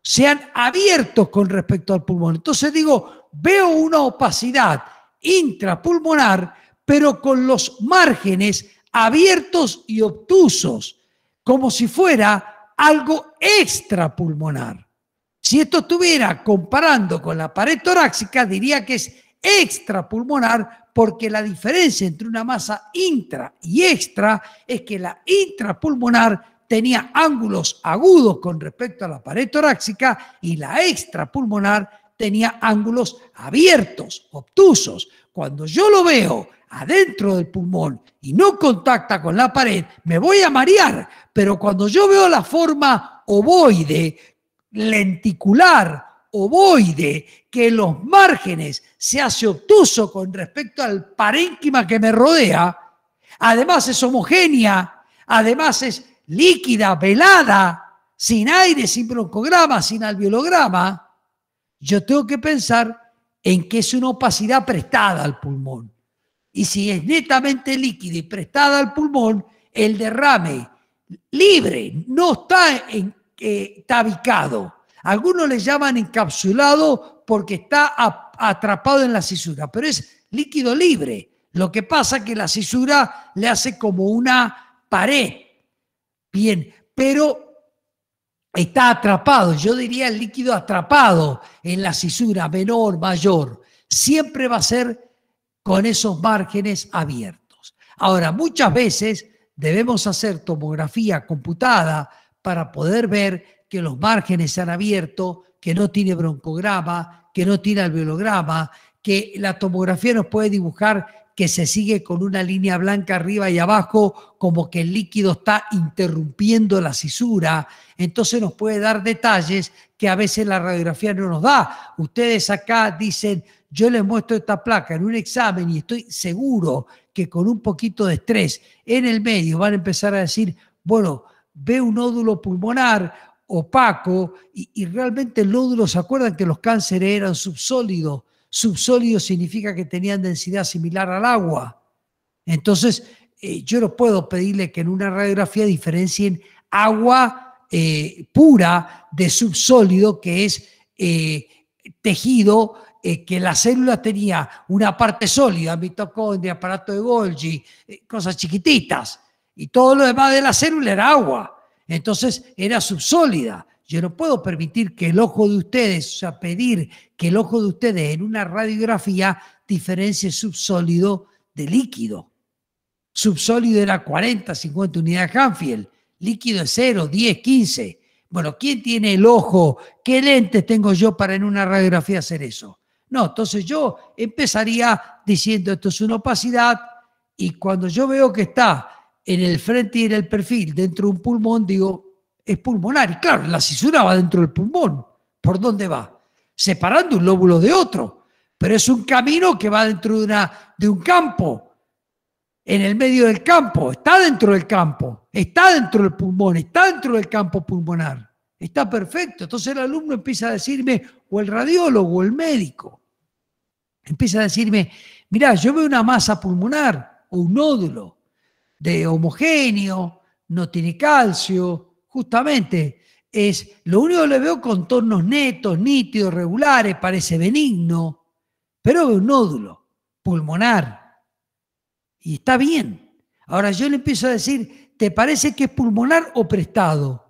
sean abiertos con respecto al pulmón. Entonces digo, veo una opacidad intrapulmonar, pero con los márgenes abiertos y obtusos, como si fuera algo extrapulmonar. Si esto estuviera comparando con la pared torácica, diría que es extrapulmonar porque la diferencia entre una masa intra y extra es que la intrapulmonar tenía ángulos agudos con respecto a la pared torácica y la extrapulmonar tenía ángulos abiertos, obtusos. Cuando yo lo veo adentro del pulmón y no contacta con la pared, me voy a marear, pero cuando yo veo la forma ovoide lenticular, ovoide, que los márgenes se hace obtuso con respecto al parénquima que me rodea, además es homogénea, además es líquida, velada, sin aire, sin broncograma, sin alveolograma, yo tengo que pensar en que es una opacidad prestada al pulmón. Y si es netamente líquida y prestada al pulmón, el derrame libre no está en, está tabicado. Algunos le llaman encapsulado porque está atrapado en la cisura, pero es líquido libre. Lo que pasa es que la cisura le hace como una pared. Bien, pero está atrapado, yo diría el líquido atrapado en la cisura menor, mayor, siempre va a ser con esos márgenes abiertos. Ahora, muchas veces debemos hacer tomografía computada para poder ver que los márgenes se han abierto, que no tiene broncograma, que no tiene alveolograma, que la tomografía nos puede dibujar que se sigue con una línea blanca arriba y abajo, como que el líquido está interrumpiendo la cisura. Entonces nos puede dar detalles que a veces la radiografía no nos da. Ustedes acá dicen, yo les muestro esta placa en un examen y estoy seguro que con un poquito de estrés en el medio van a empezar a decir, bueno, ve un nódulo pulmonar opaco y, realmente el nódulo, ¿se acuerdan que los cánceres eran subsólidos? Subsólido significa que tenían densidad similar al agua. Entonces, eh, yo no puedo pedirle que en una radiografía diferencien agua eh, pura de subsólido, que es eh, tejido que la célula tenía una parte sólida, mitocondria, aparato de Golgi, cosas chiquititas y todo lo demás de la célula era agua. Entonces era subsólida. Yo no puedo permitir que el ojo de ustedes, o sea, pedir que el ojo de ustedes en una radiografía diferencie subsólido de líquido. Subsólido era 40, 50 unidades Hanfield, líquido es 0, 10, 15. Bueno, ¿quién tiene el ojo? ¿Qué lentes tengo yo para en una radiografía hacer eso? No, entonces yo empezaría diciendo esto es una opacidad y cuando yo veo que está en el frente y en el perfil, dentro de un pulmón, digo, es pulmonar. Y claro, la cisura va dentro del pulmón. ¿Por dónde va? Separando un lóbulo de otro. Pero es un camino que va dentro de, de un campo, en el medio del campo, está dentro del campo, está dentro del pulmón, está dentro del campo pulmonar. Está perfecto. Entonces el alumno empieza a decirme, o el radiólogo, o el médico, empieza a decirme, mirá, yo veo una masa pulmonar o un nódulo de homogéneo, no tiene calcio, justamente es, lo único que le veo contornos netos, nítidos, regulares, parece benigno, pero veo un nódulo pulmonar y está bien. Ahora yo le empiezo a decir, ¿te parece que es pulmonar o prestado?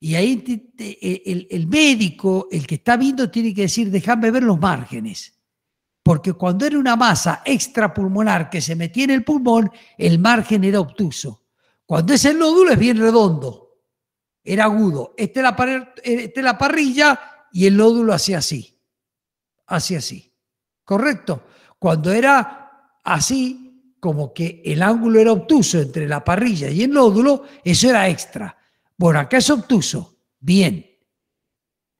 Y ahí el, el médico, el que está viendo, tiene que decir, déjame ver los márgenes porque cuando era una masa extrapulmonar que se metía en el pulmón, el margen era obtuso. Cuando es el nódulo es bien redondo, era agudo. Esta la, este es la parrilla y el nódulo hacía así, hacia así. ¿Correcto? Cuando era así, como que el ángulo era obtuso entre la parrilla y el nódulo, eso era extra. Bueno, acá es obtuso. Bien.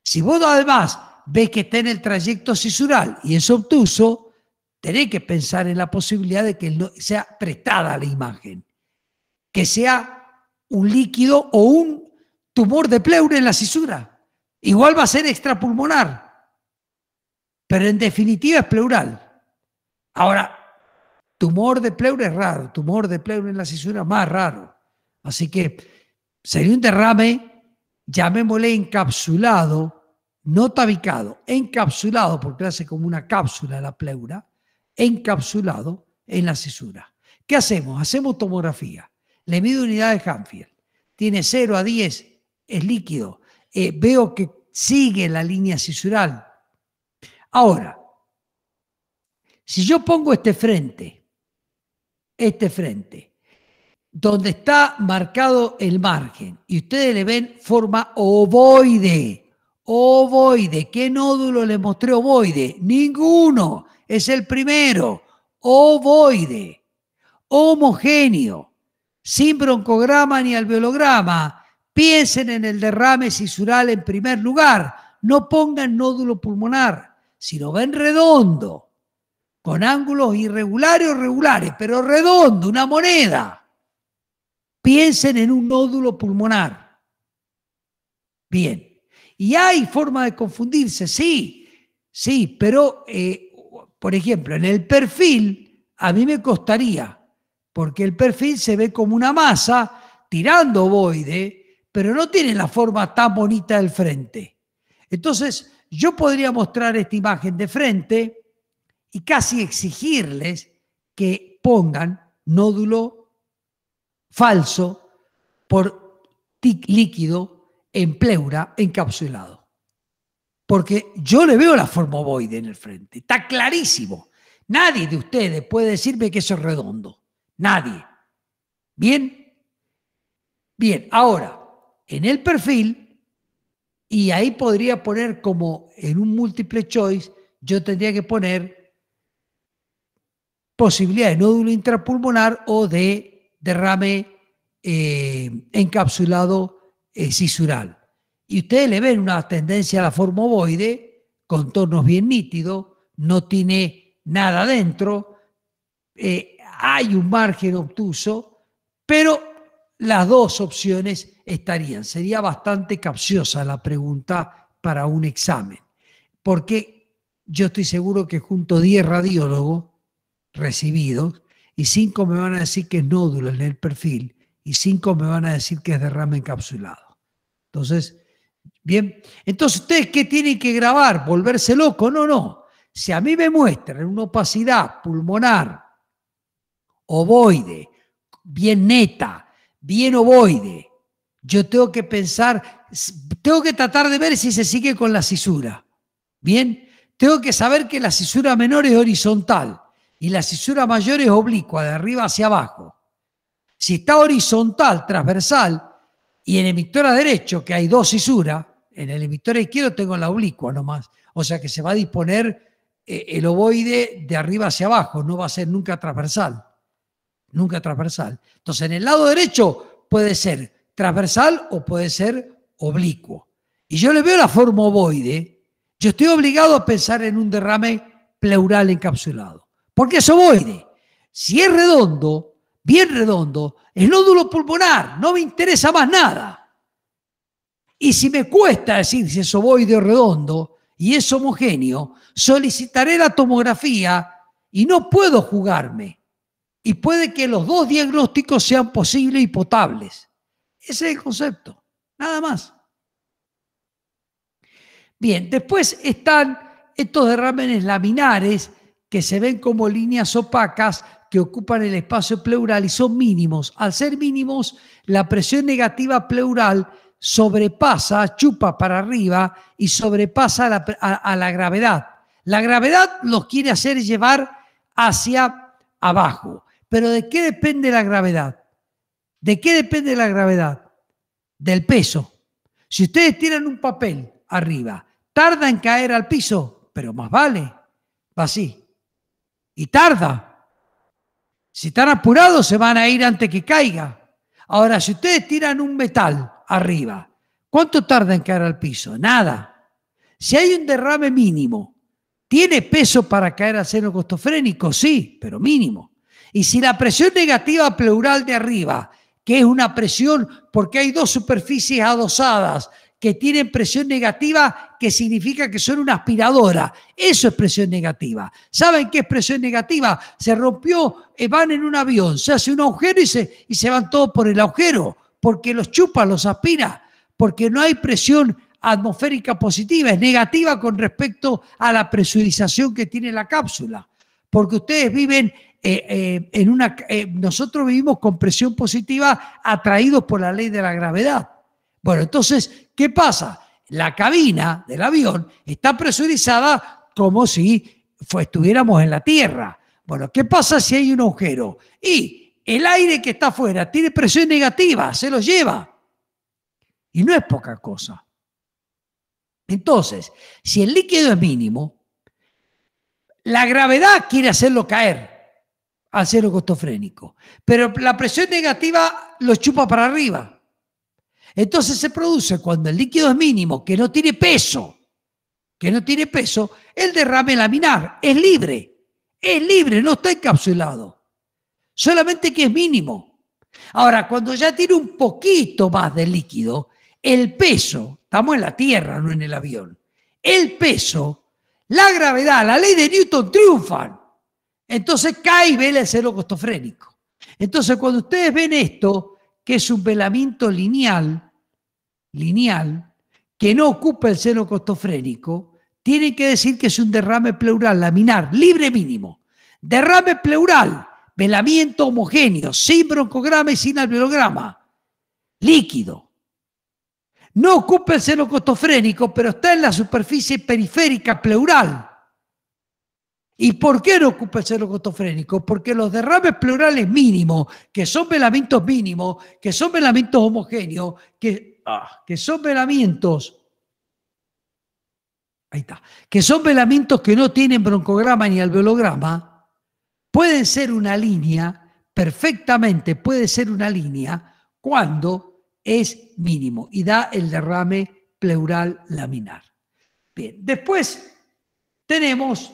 Si vos además ves que está en el trayecto sisural y es obtuso, tenés que pensar en la posibilidad de que no sea prestada la imagen, que sea un líquido o un tumor de pleura en la cisura. Igual va a ser extrapulmonar, pero en definitiva es pleural. Ahora, tumor de pleura es raro, tumor de pleura en la cisura más raro. Así que sería un derrame, llamémosle encapsulado, no tabicado, encapsulado, porque hace como una cápsula la pleura, encapsulado en la cisura. ¿Qué hacemos? Hacemos tomografía. Le mido de Hanfield. Tiene 0 a 10, es líquido. Eh, veo que sigue la línea cisural. Ahora, si yo pongo este frente, este frente, donde está marcado el margen, y ustedes le ven forma ovoide, Ovoide. ¿Qué nódulo le mostré ovoide? Ninguno. Es el primero. Ovoide. Homogéneo. Sin broncograma ni alveolograma. Piensen en el derrame sisural en primer lugar. No pongan nódulo pulmonar. Si ven redondo, con ángulos irregulares o regulares, pero redondo, una moneda. Piensen en un nódulo pulmonar. Bien. Y hay forma de confundirse, sí, sí, pero, eh, por ejemplo, en el perfil a mí me costaría, porque el perfil se ve como una masa tirando ovoide, pero no tiene la forma tan bonita del frente. Entonces, yo podría mostrar esta imagen de frente y casi exigirles que pongan nódulo falso por líquido en pleura, encapsulado. Porque yo le veo la forma ovoide en el frente, está clarísimo. Nadie de ustedes puede decirme que eso es redondo. Nadie. ¿Bien? Bien, ahora, en el perfil, y ahí podría poner como en un múltiple choice, yo tendría que poner posibilidad de nódulo intrapulmonar o de derrame eh, encapsulado cisural. Y ustedes le ven una tendencia a la forma ovoide, contornos bien nítidos, no tiene nada dentro, eh, hay un margen obtuso, pero las dos opciones estarían. Sería bastante capciosa la pregunta para un examen, porque yo estoy seguro que junto 10 radiólogos recibidos y 5 me van a decir que es nódulo en el perfil y 5 me van a decir que es derrame encapsulado. Entonces, bien, entonces ustedes qué tienen que grabar, volverse loco, no, no. Si a mí me muestran una opacidad pulmonar, ovoide, bien neta, bien ovoide, yo tengo que pensar, tengo que tratar de ver si se sigue con la cisura. Bien, tengo que saber que la cisura menor es horizontal y la cisura mayor es oblicua, de arriba hacia abajo. Si está horizontal, transversal, y en emisor a derecho, que hay dos cisuras, en el emisor izquierdo tengo la oblicua nomás. O sea que se va a disponer eh, el ovoide de arriba hacia abajo, no va a ser nunca transversal. Nunca transversal. Entonces, en el lado derecho puede ser transversal o puede ser oblicuo. Y yo le veo la forma ovoide, yo estoy obligado a pensar en un derrame pleural encapsulado. Porque es ovoide. Si es redondo, bien redondo, el nódulo pulmonar, no me interesa más nada. Y si me cuesta decir si es ovoide redondo y es homogéneo, solicitaré la tomografía y no puedo jugarme. Y puede que los dos diagnósticos sean posibles y potables. Ese es el concepto, nada más. Bien, después están estos derrames laminares que se ven como líneas opacas que ocupan el espacio pleural y son mínimos. Al ser mínimos, la presión negativa pleural sobrepasa, chupa para arriba y sobrepasa a, la gravedad. La gravedad los quiere hacer llevar hacia abajo. Pero ¿de qué depende la gravedad? ¿De qué depende la gravedad? Del peso. Si ustedes tiran un papel arriba, tarda en caer al piso, pero más vale. Va así. Y tarda, si están apurados, se van a ir antes que caiga. Ahora, si ustedes tiran un metal arriba, ¿cuánto tarda en caer al piso? Nada. Si hay un derrame mínimo, ¿tiene peso para caer al seno costofrénico? Sí, pero mínimo. Y si la presión negativa pleural de arriba, que es una presión porque hay dos superficies adosadas, que tienen presión negativa, que significa que son una aspiradora. Eso es presión negativa. ¿Saben qué es presión negativa? Se rompió, eh, van en un avión, se hace un agujero y se, van todos por el agujero, porque los chupa, los aspira, porque no hay presión atmosférica positiva, es negativa con respecto a la presurización que tiene la cápsula, porque ustedes viven eh, eh, en una... nosotros vivimos con presión positiva atraídos por la ley de la gravedad. Bueno, entonces, ¿qué pasa? La cabina del avión está presurizada como si estuviéramos en la Tierra. Bueno, ¿qué pasa si hay un agujero? Y el aire que está afuera tiene presión negativa, se lo lleva. Y no es poca cosa. Entonces, si el líquido es mínimo, la gravedad quiere hacerlo caer al cero costofrénico, pero la presión negativa lo chupa para arriba. Entonces se produce cuando el líquido es mínimo, que no tiene peso, que no tiene peso, el derrame laminar es libre, es libre, no está encapsulado, solamente que es mínimo. Ahora, cuando ya tiene un poquito más de líquido, el peso, estamos en la Tierra, no en el avión, el peso, la gravedad, la ley de Newton triunfan. Entonces cae y vela el cero costofrénico. Entonces, cuando ustedes ven esto, que es un velamiento lineal, lineal, que no ocupa el seno costofrénico, tiene que decir que es un derrame pleural laminar, libre mínimo. Derrame pleural, velamiento homogéneo, sin broncograma y sin alveolograma, líquido. No ocupa el seno costofrénico, pero está en la superficie periférica pleural ¿Y por qué no ocupa el cero costofrénico? Porque los derrames pleurales mínimos, que son velamientos mínimos, que son velamientos homogéneos, que, ah. que son velamientos, ahí está, que son velamientos que no tienen broncograma ni alveolograma, pueden ser una línea, perfectamente puede ser una línea, cuando es mínimo y da el derrame pleural laminar. Bien, después tenemos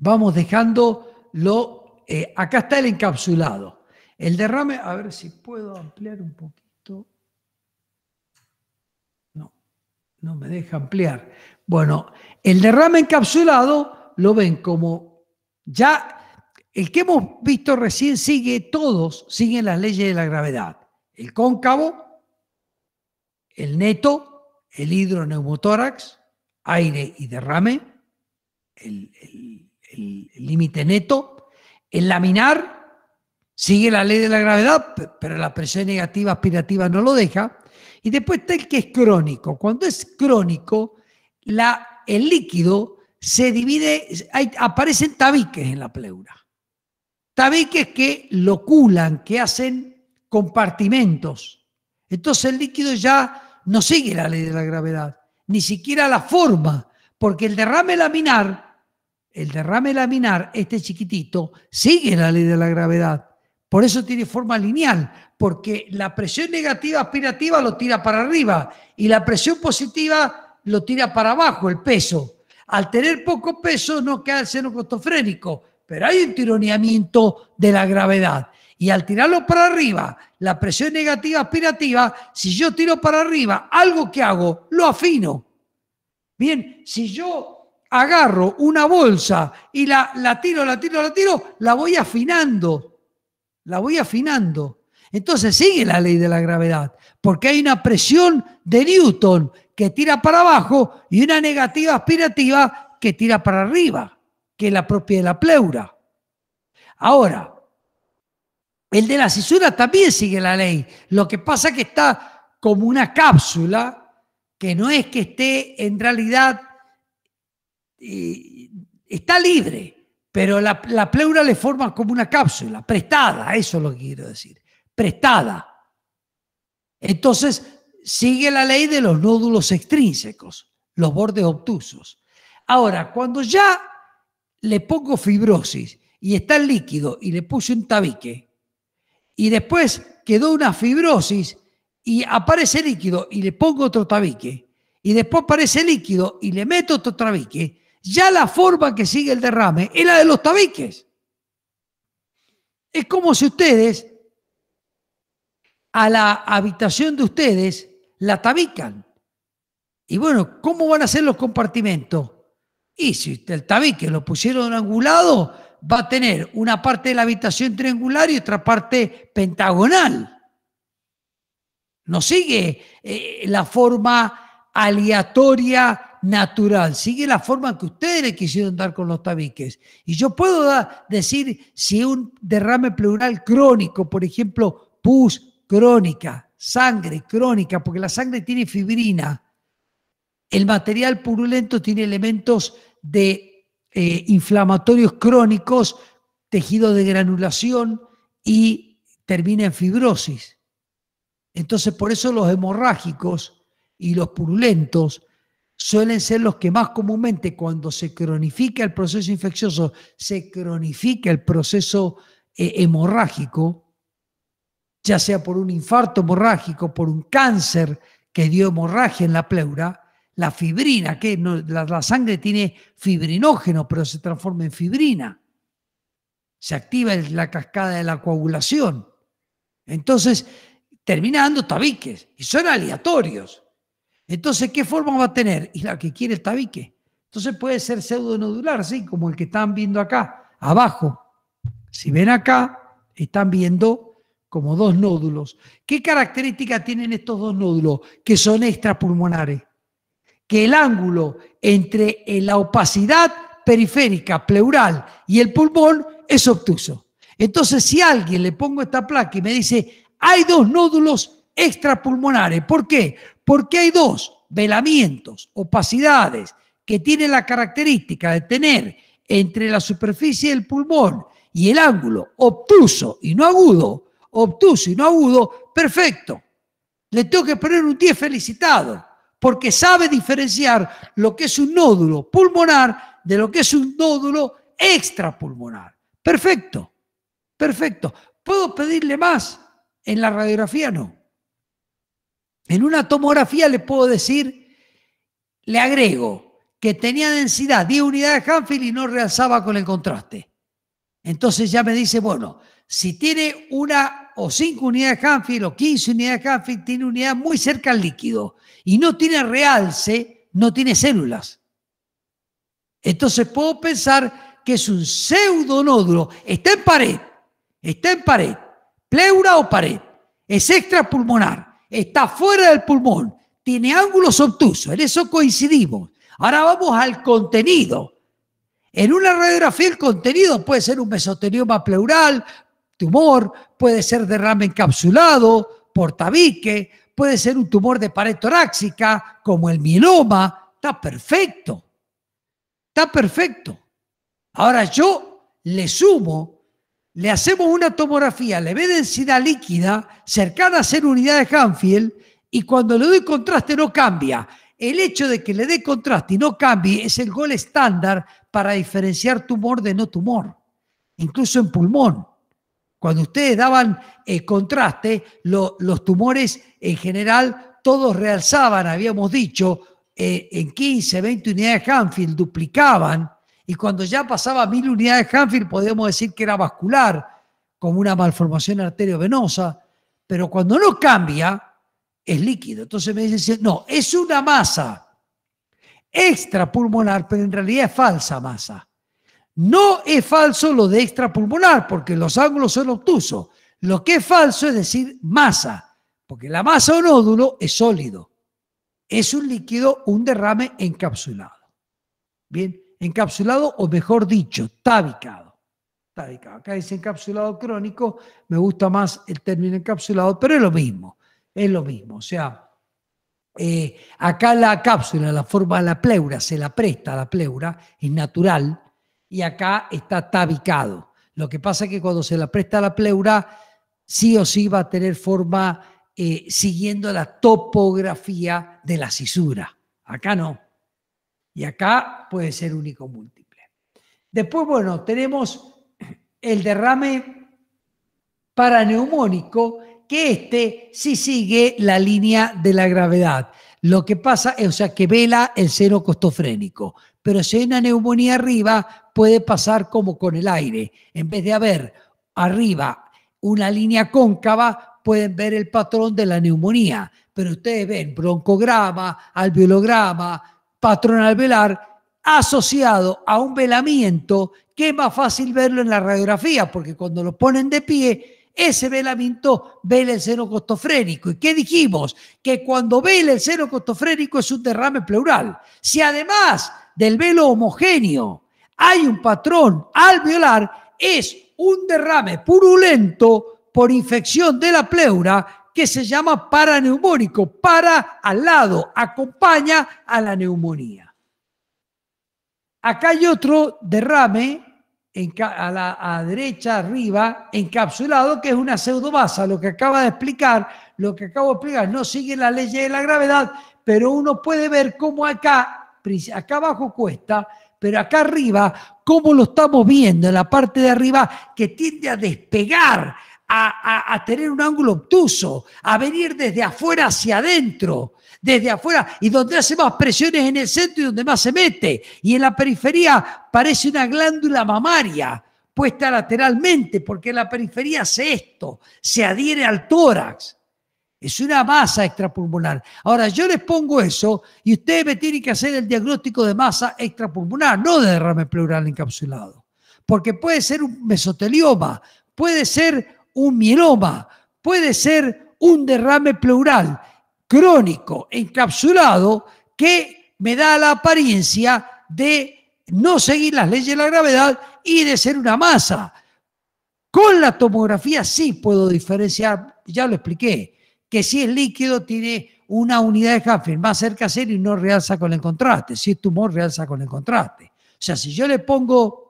vamos dejando lo... Eh, acá está el encapsulado. El derrame, a ver si puedo ampliar un poquito. No, no me deja ampliar. Bueno, el derrame encapsulado lo ven como ya el que hemos visto recién sigue todos, siguen las leyes de la gravedad. El cóncavo, el neto, el hidroneumotórax, aire y derrame, el, el límite neto. El laminar sigue la ley de la gravedad, pero la presión negativa aspirativa no lo deja. Y después está el que es crónico. Cuando es crónico, la, el líquido se divide, aparecen tabiques en la pleura. Tabiques que loculan, que hacen compartimentos. Entonces el líquido ya no sigue la ley de la gravedad, ni siquiera la forma, porque el derrame laminar el derrame laminar, este chiquitito, sigue la ley de la gravedad. Por eso tiene forma lineal, porque la presión negativa aspirativa lo tira para arriba y la presión positiva lo tira para abajo, el peso. Al tener poco peso no queda el seno costofrénico, pero hay un tironeamiento de la gravedad. Y al tirarlo para arriba, la presión negativa aspirativa, si yo tiro para arriba, algo que hago, lo afino. Bien, si yo agarro una bolsa y la, la tiro, la tiro, la tiro, la voy afinando, la voy afinando. Entonces sigue la ley de la gravedad, porque hay una presión de Newton que tira para abajo y una negativa aspirativa que tira para arriba, que es la propia de la pleura. Ahora, el de la cisura también sigue la ley. Lo que pasa es que está como una cápsula que no es que esté en realidad está libre, pero la, la, pleura le forma como una cápsula, prestada, eso es lo que quiero decir, prestada. Entonces, sigue la ley de los nódulos extrínsecos, los bordes obtusos. Ahora, cuando ya le pongo fibrosis y está el líquido y le puse un tabique, y después quedó una fibrosis y aparece líquido y le pongo otro tabique, y después aparece líquido y le meto otro tabique, ya la forma que sigue el derrame es la de los tabiques. Es como si ustedes a la habitación de ustedes la tabican. Y bueno, ¿cómo van a ser los compartimentos? Y si el tabique lo pusieron angulado, va a tener una parte de la habitación triangular y otra parte pentagonal. No sigue eh, la forma aleatoria natural, sigue la forma que ustedes le quisieron dar con los tabiques. Y yo puedo decir si un derrame pleural crónico, por ejemplo, pus crónica, sangre crónica, porque la sangre tiene fibrina, el material purulento tiene elementos de eh, inflamatorios crónicos, tejido de granulación y termina en fibrosis. Entonces, por eso los hemorrágicos y los purulentos suelen ser los que más comúnmente cuando se cronifica el proceso infeccioso, se cronifica el proceso eh, hemorrágico, ya sea por un infarto hemorrágico, por un cáncer que dio hemorragia en la pleura, la fibrina, que la, la sangre tiene fibrinógeno, pero se transforma en fibrina. Se activa la cascada de la coagulación. Entonces, termina dando tabiques y son aleatorios. Entonces, ¿qué forma va a tener? Y la que quiere el tabique. Entonces puede ser pseudonodular, sí, como el que están viendo acá, abajo. Si ven acá, están viendo como dos nódulos. ¿Qué características tienen estos dos nódulos? Que son extrapulmonares. Que el ángulo entre la opacidad periférica, pleural y el pulmón es obtuso. Entonces, si alguien le pongo esta placa y me dice, hay dos nódulos extrapulmonares, ¿por qué? Porque hay dos velamientos, opacidades, que tienen la característica de tener entre la superficie del pulmón y el ángulo obtuso y no agudo, obtuso y no agudo, perfecto. Le tengo que poner un 10 felicitado, porque sabe diferenciar lo que es un nódulo pulmonar de lo que es un nódulo extrapulmonar. Perfecto, perfecto. ¿Puedo pedirle más? En la radiografía no. En una tomografía le puedo decir, le agrego que tenía densidad 10 unidades de Hanfield y no realzaba con el contraste. Entonces ya me dice, bueno, si tiene una o 5 unidades de Hanfield o 15 unidades de Hanfield, tiene unidad muy cerca al líquido y no tiene realce, no tiene células. Entonces puedo pensar que es un pseudonódulo, está en pared, está en pared, pleura o pared, es extrapulmonar está fuera del pulmón, tiene ángulos obtusos, en eso coincidimos. Ahora vamos al contenido. En una radiografía el contenido puede ser un mesotelioma pleural, tumor, puede ser derrame encapsulado, portabique, puede ser un tumor de pared torácica como el mieloma, está perfecto. Está perfecto. Ahora yo le sumo le hacemos una tomografía, le ve densidad líquida cercana a ser unidades Hanfield y cuando le doy contraste no cambia. El hecho de que le dé contraste y no cambie es el gol estándar para diferenciar tumor de no tumor, incluso en pulmón. Cuando ustedes daban eh, contraste, los tumores en general todos realzaban, habíamos dicho, eh, en 15, 20 unidades de Hanfield, duplicaban y cuando ya pasaba mil unidades de Hanfield, podemos decir que era vascular, como una malformación arteriovenosa, pero cuando no cambia, es líquido. Entonces me dicen, no, es una masa extrapulmonar, pero en realidad es falsa masa. No es falso lo de extrapulmonar, porque los ángulos son obtusos. Lo que es falso es decir masa, porque la masa o nódulo es sólido. Es un líquido, un derrame encapsulado. Bien encapsulado o mejor dicho, tabicado. Acá dice encapsulado crónico, me gusta más el término encapsulado, pero es lo mismo, es lo mismo. O sea, eh, acá la cápsula, la forma de la pleura, se la presta a la pleura, es natural, y acá está tabicado. Lo que pasa es que cuando se la presta a la pleura, sí o sí va a tener forma eh, siguiendo la topografía de la cisura. Acá no. Y acá puede ser único múltiple. Después, bueno, tenemos el derrame paraneumónico, que este sí sigue la línea de la gravedad. Lo que pasa es, o sea, que vela el seno costofrénico, pero si hay una neumonía arriba, puede pasar como con el aire. En vez de haber arriba una línea cóncava, pueden ver el patrón de la neumonía. Pero ustedes ven broncograma, alveolograma, Patrón alveolar asociado a un velamiento que es más fácil verlo en la radiografía, porque cuando lo ponen de pie, ese velamiento vela el seno costofrénico. ¿Y qué dijimos? Que cuando vela el seno costofrénico es un derrame pleural. Si además del velo homogéneo hay un patrón alveolar, es un derrame purulento por infección de la pleura que se llama paraneumónico, para al lado, acompaña a la neumonía. Acá hay otro derrame a la derecha arriba, encapsulado, que es una pseudobasa. Lo que acaba de explicar, lo que acabo de explicar, no sigue la ley de la gravedad, pero uno puede ver cómo acá, acá abajo cuesta, pero acá arriba, cómo lo estamos viendo en la parte de arriba, que tiende a despegar a, tener un ángulo obtuso, a venir desde afuera hacia adentro, desde afuera, y donde hace más presiones en el centro y donde más se mete. Y en la periferia parece una glándula mamaria puesta lateralmente, porque en la periferia hace esto, se adhiere al tórax. Es una masa extrapulmonar. Ahora, yo les pongo eso y ustedes me tienen que hacer el diagnóstico de masa extrapulmonar, no de derrame pleural encapsulado. Porque puede ser un mesotelioma, puede ser un mieloma, puede ser un derrame pleural crónico, encapsulado, que me da la apariencia de no seguir las leyes de la gravedad y de ser una masa. Con la tomografía sí puedo diferenciar, ya lo expliqué, que si es líquido tiene una unidad de Hanfield más cerca a cero y no realza con el contraste. Si es tumor, realza con el contraste. O sea, si yo le pongo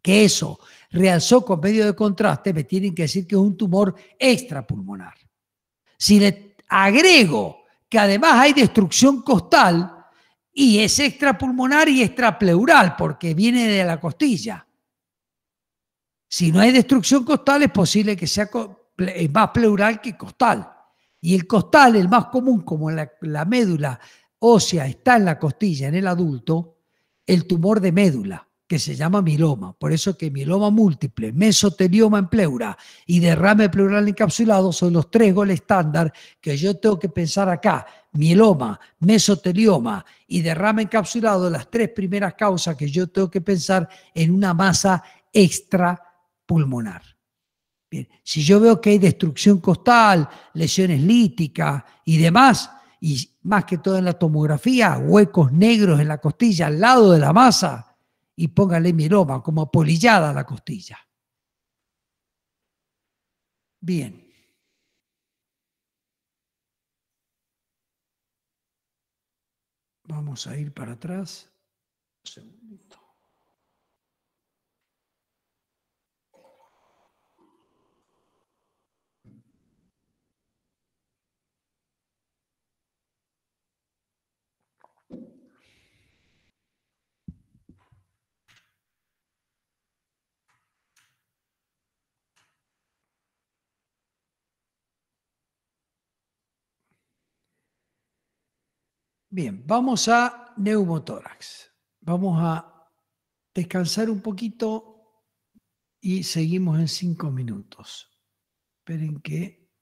que eso realzó con medio de contraste, me tienen que decir que es un tumor extrapulmonar. Si le agrego que además hay destrucción costal, y es extrapulmonar y extrapleural, porque viene de la costilla. Si no hay destrucción costal, es posible que sea más pleural que costal. Y el costal, el más común, como la, la médula ósea está en la costilla, en el adulto, el tumor de médula que se llama mieloma, Por eso que mieloma múltiple, mesotelioma en pleura y derrame pleural encapsulado son los tres goles estándar que yo tengo que pensar acá. Mieloma, mesotelioma y derrame encapsulado, las tres primeras causas que yo tengo que pensar en una masa extra pulmonar. si yo veo que hay destrucción costal, lesiones líticas y demás, y más que todo en la tomografía, huecos negros en la costilla al lado de la masa, y póngale mieloma, como apolillada la costilla. Bien. Vamos a ir para atrás. Bien, vamos a neumotórax. Vamos a descansar un poquito y seguimos en cinco minutos. Esperen que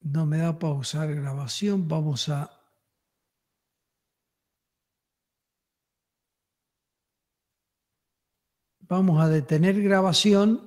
no me da pausar grabación, vamos a vamos a detener grabación